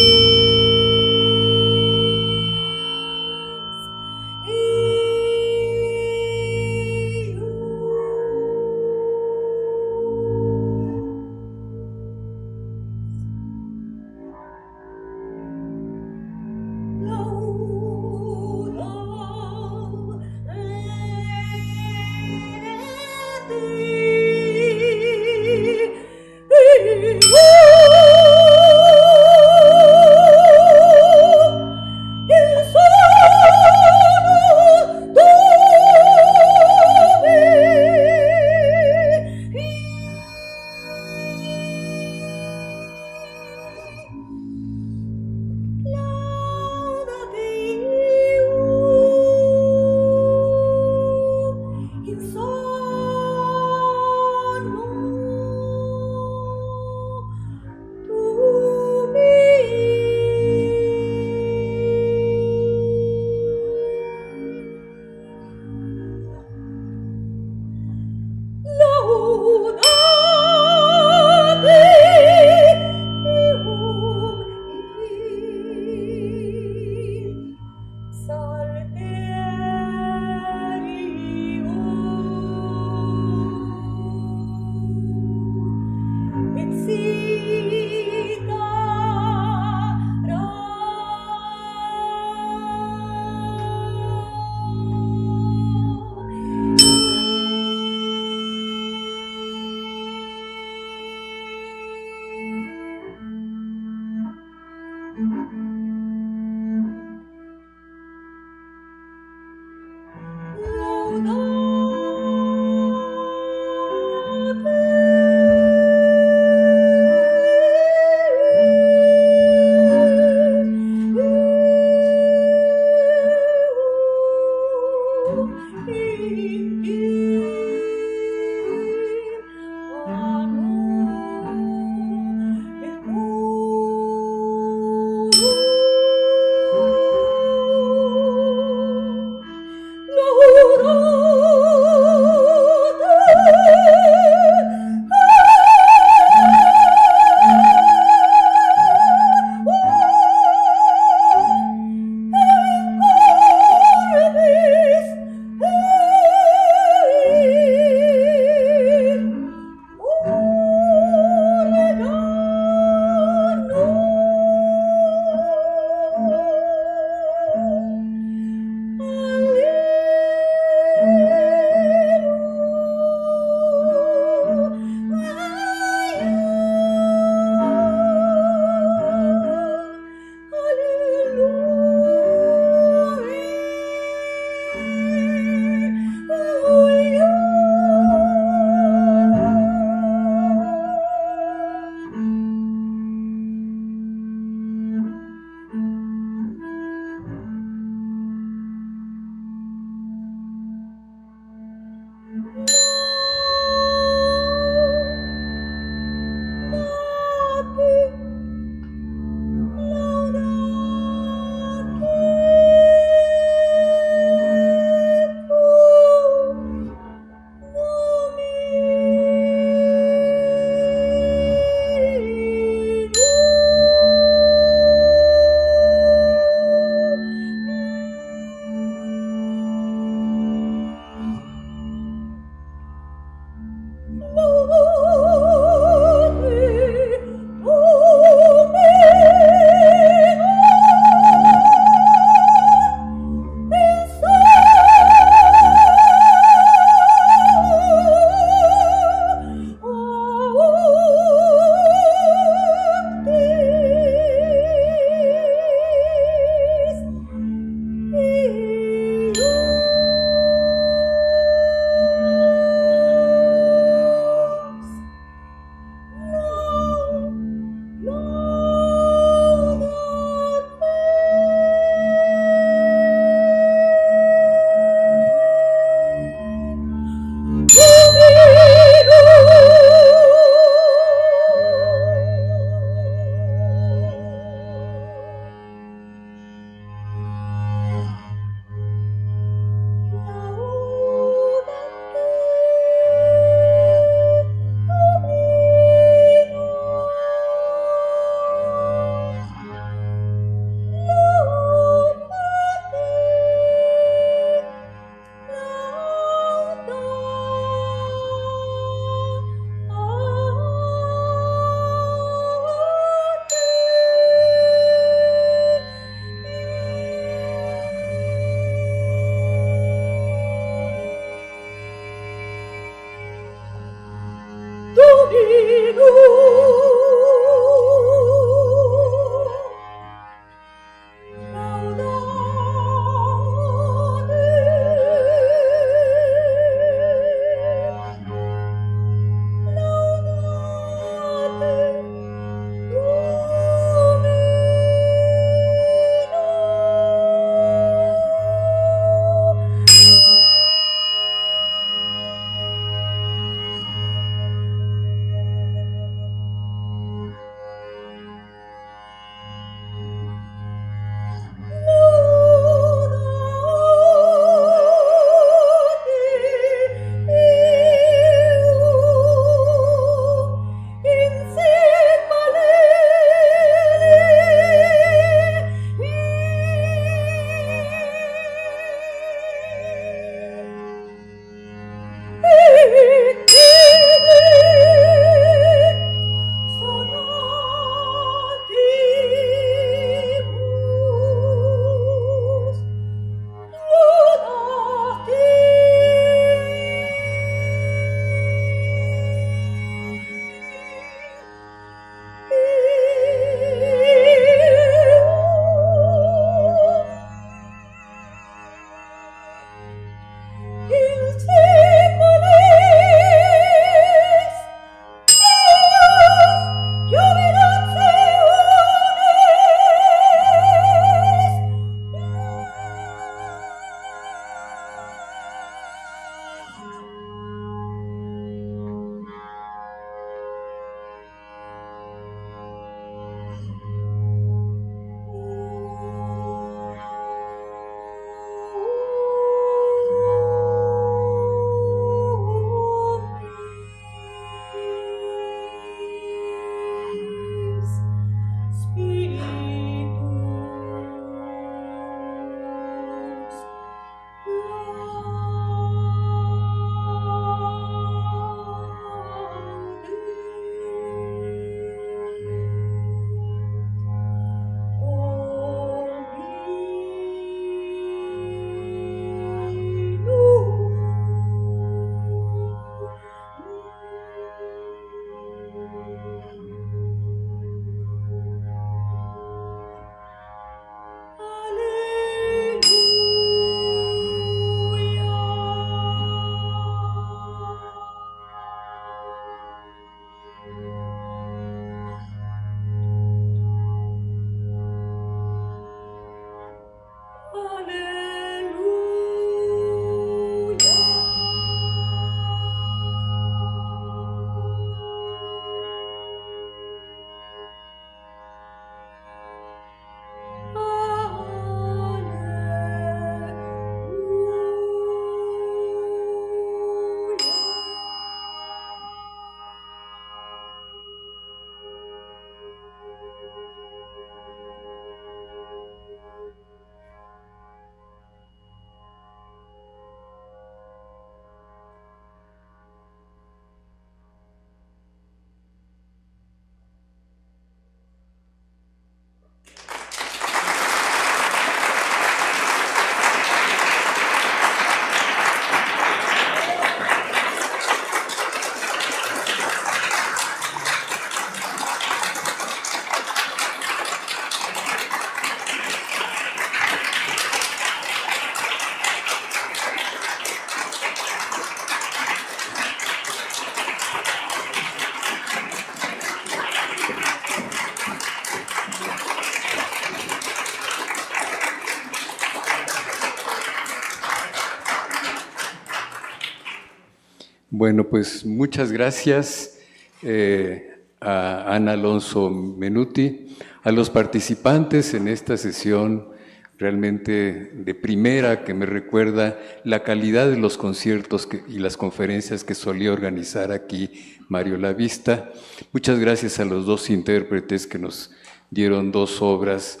Bueno, pues muchas gracias eh, a Ana Alonso Menuti, a los participantes en esta sesión realmente de primera que me recuerda la calidad de los conciertos y las conferencias que solía organizar aquí Mario La Lavista. Muchas gracias a los dos intérpretes que nos dieron dos obras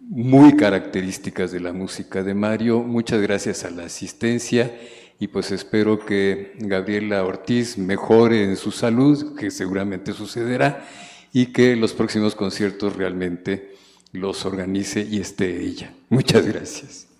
muy características de la música de Mario. Muchas gracias a la asistencia y pues espero que Gabriela Ortiz mejore en su salud, que seguramente sucederá, y que los próximos conciertos realmente los organice y esté ella. Muchas gracias.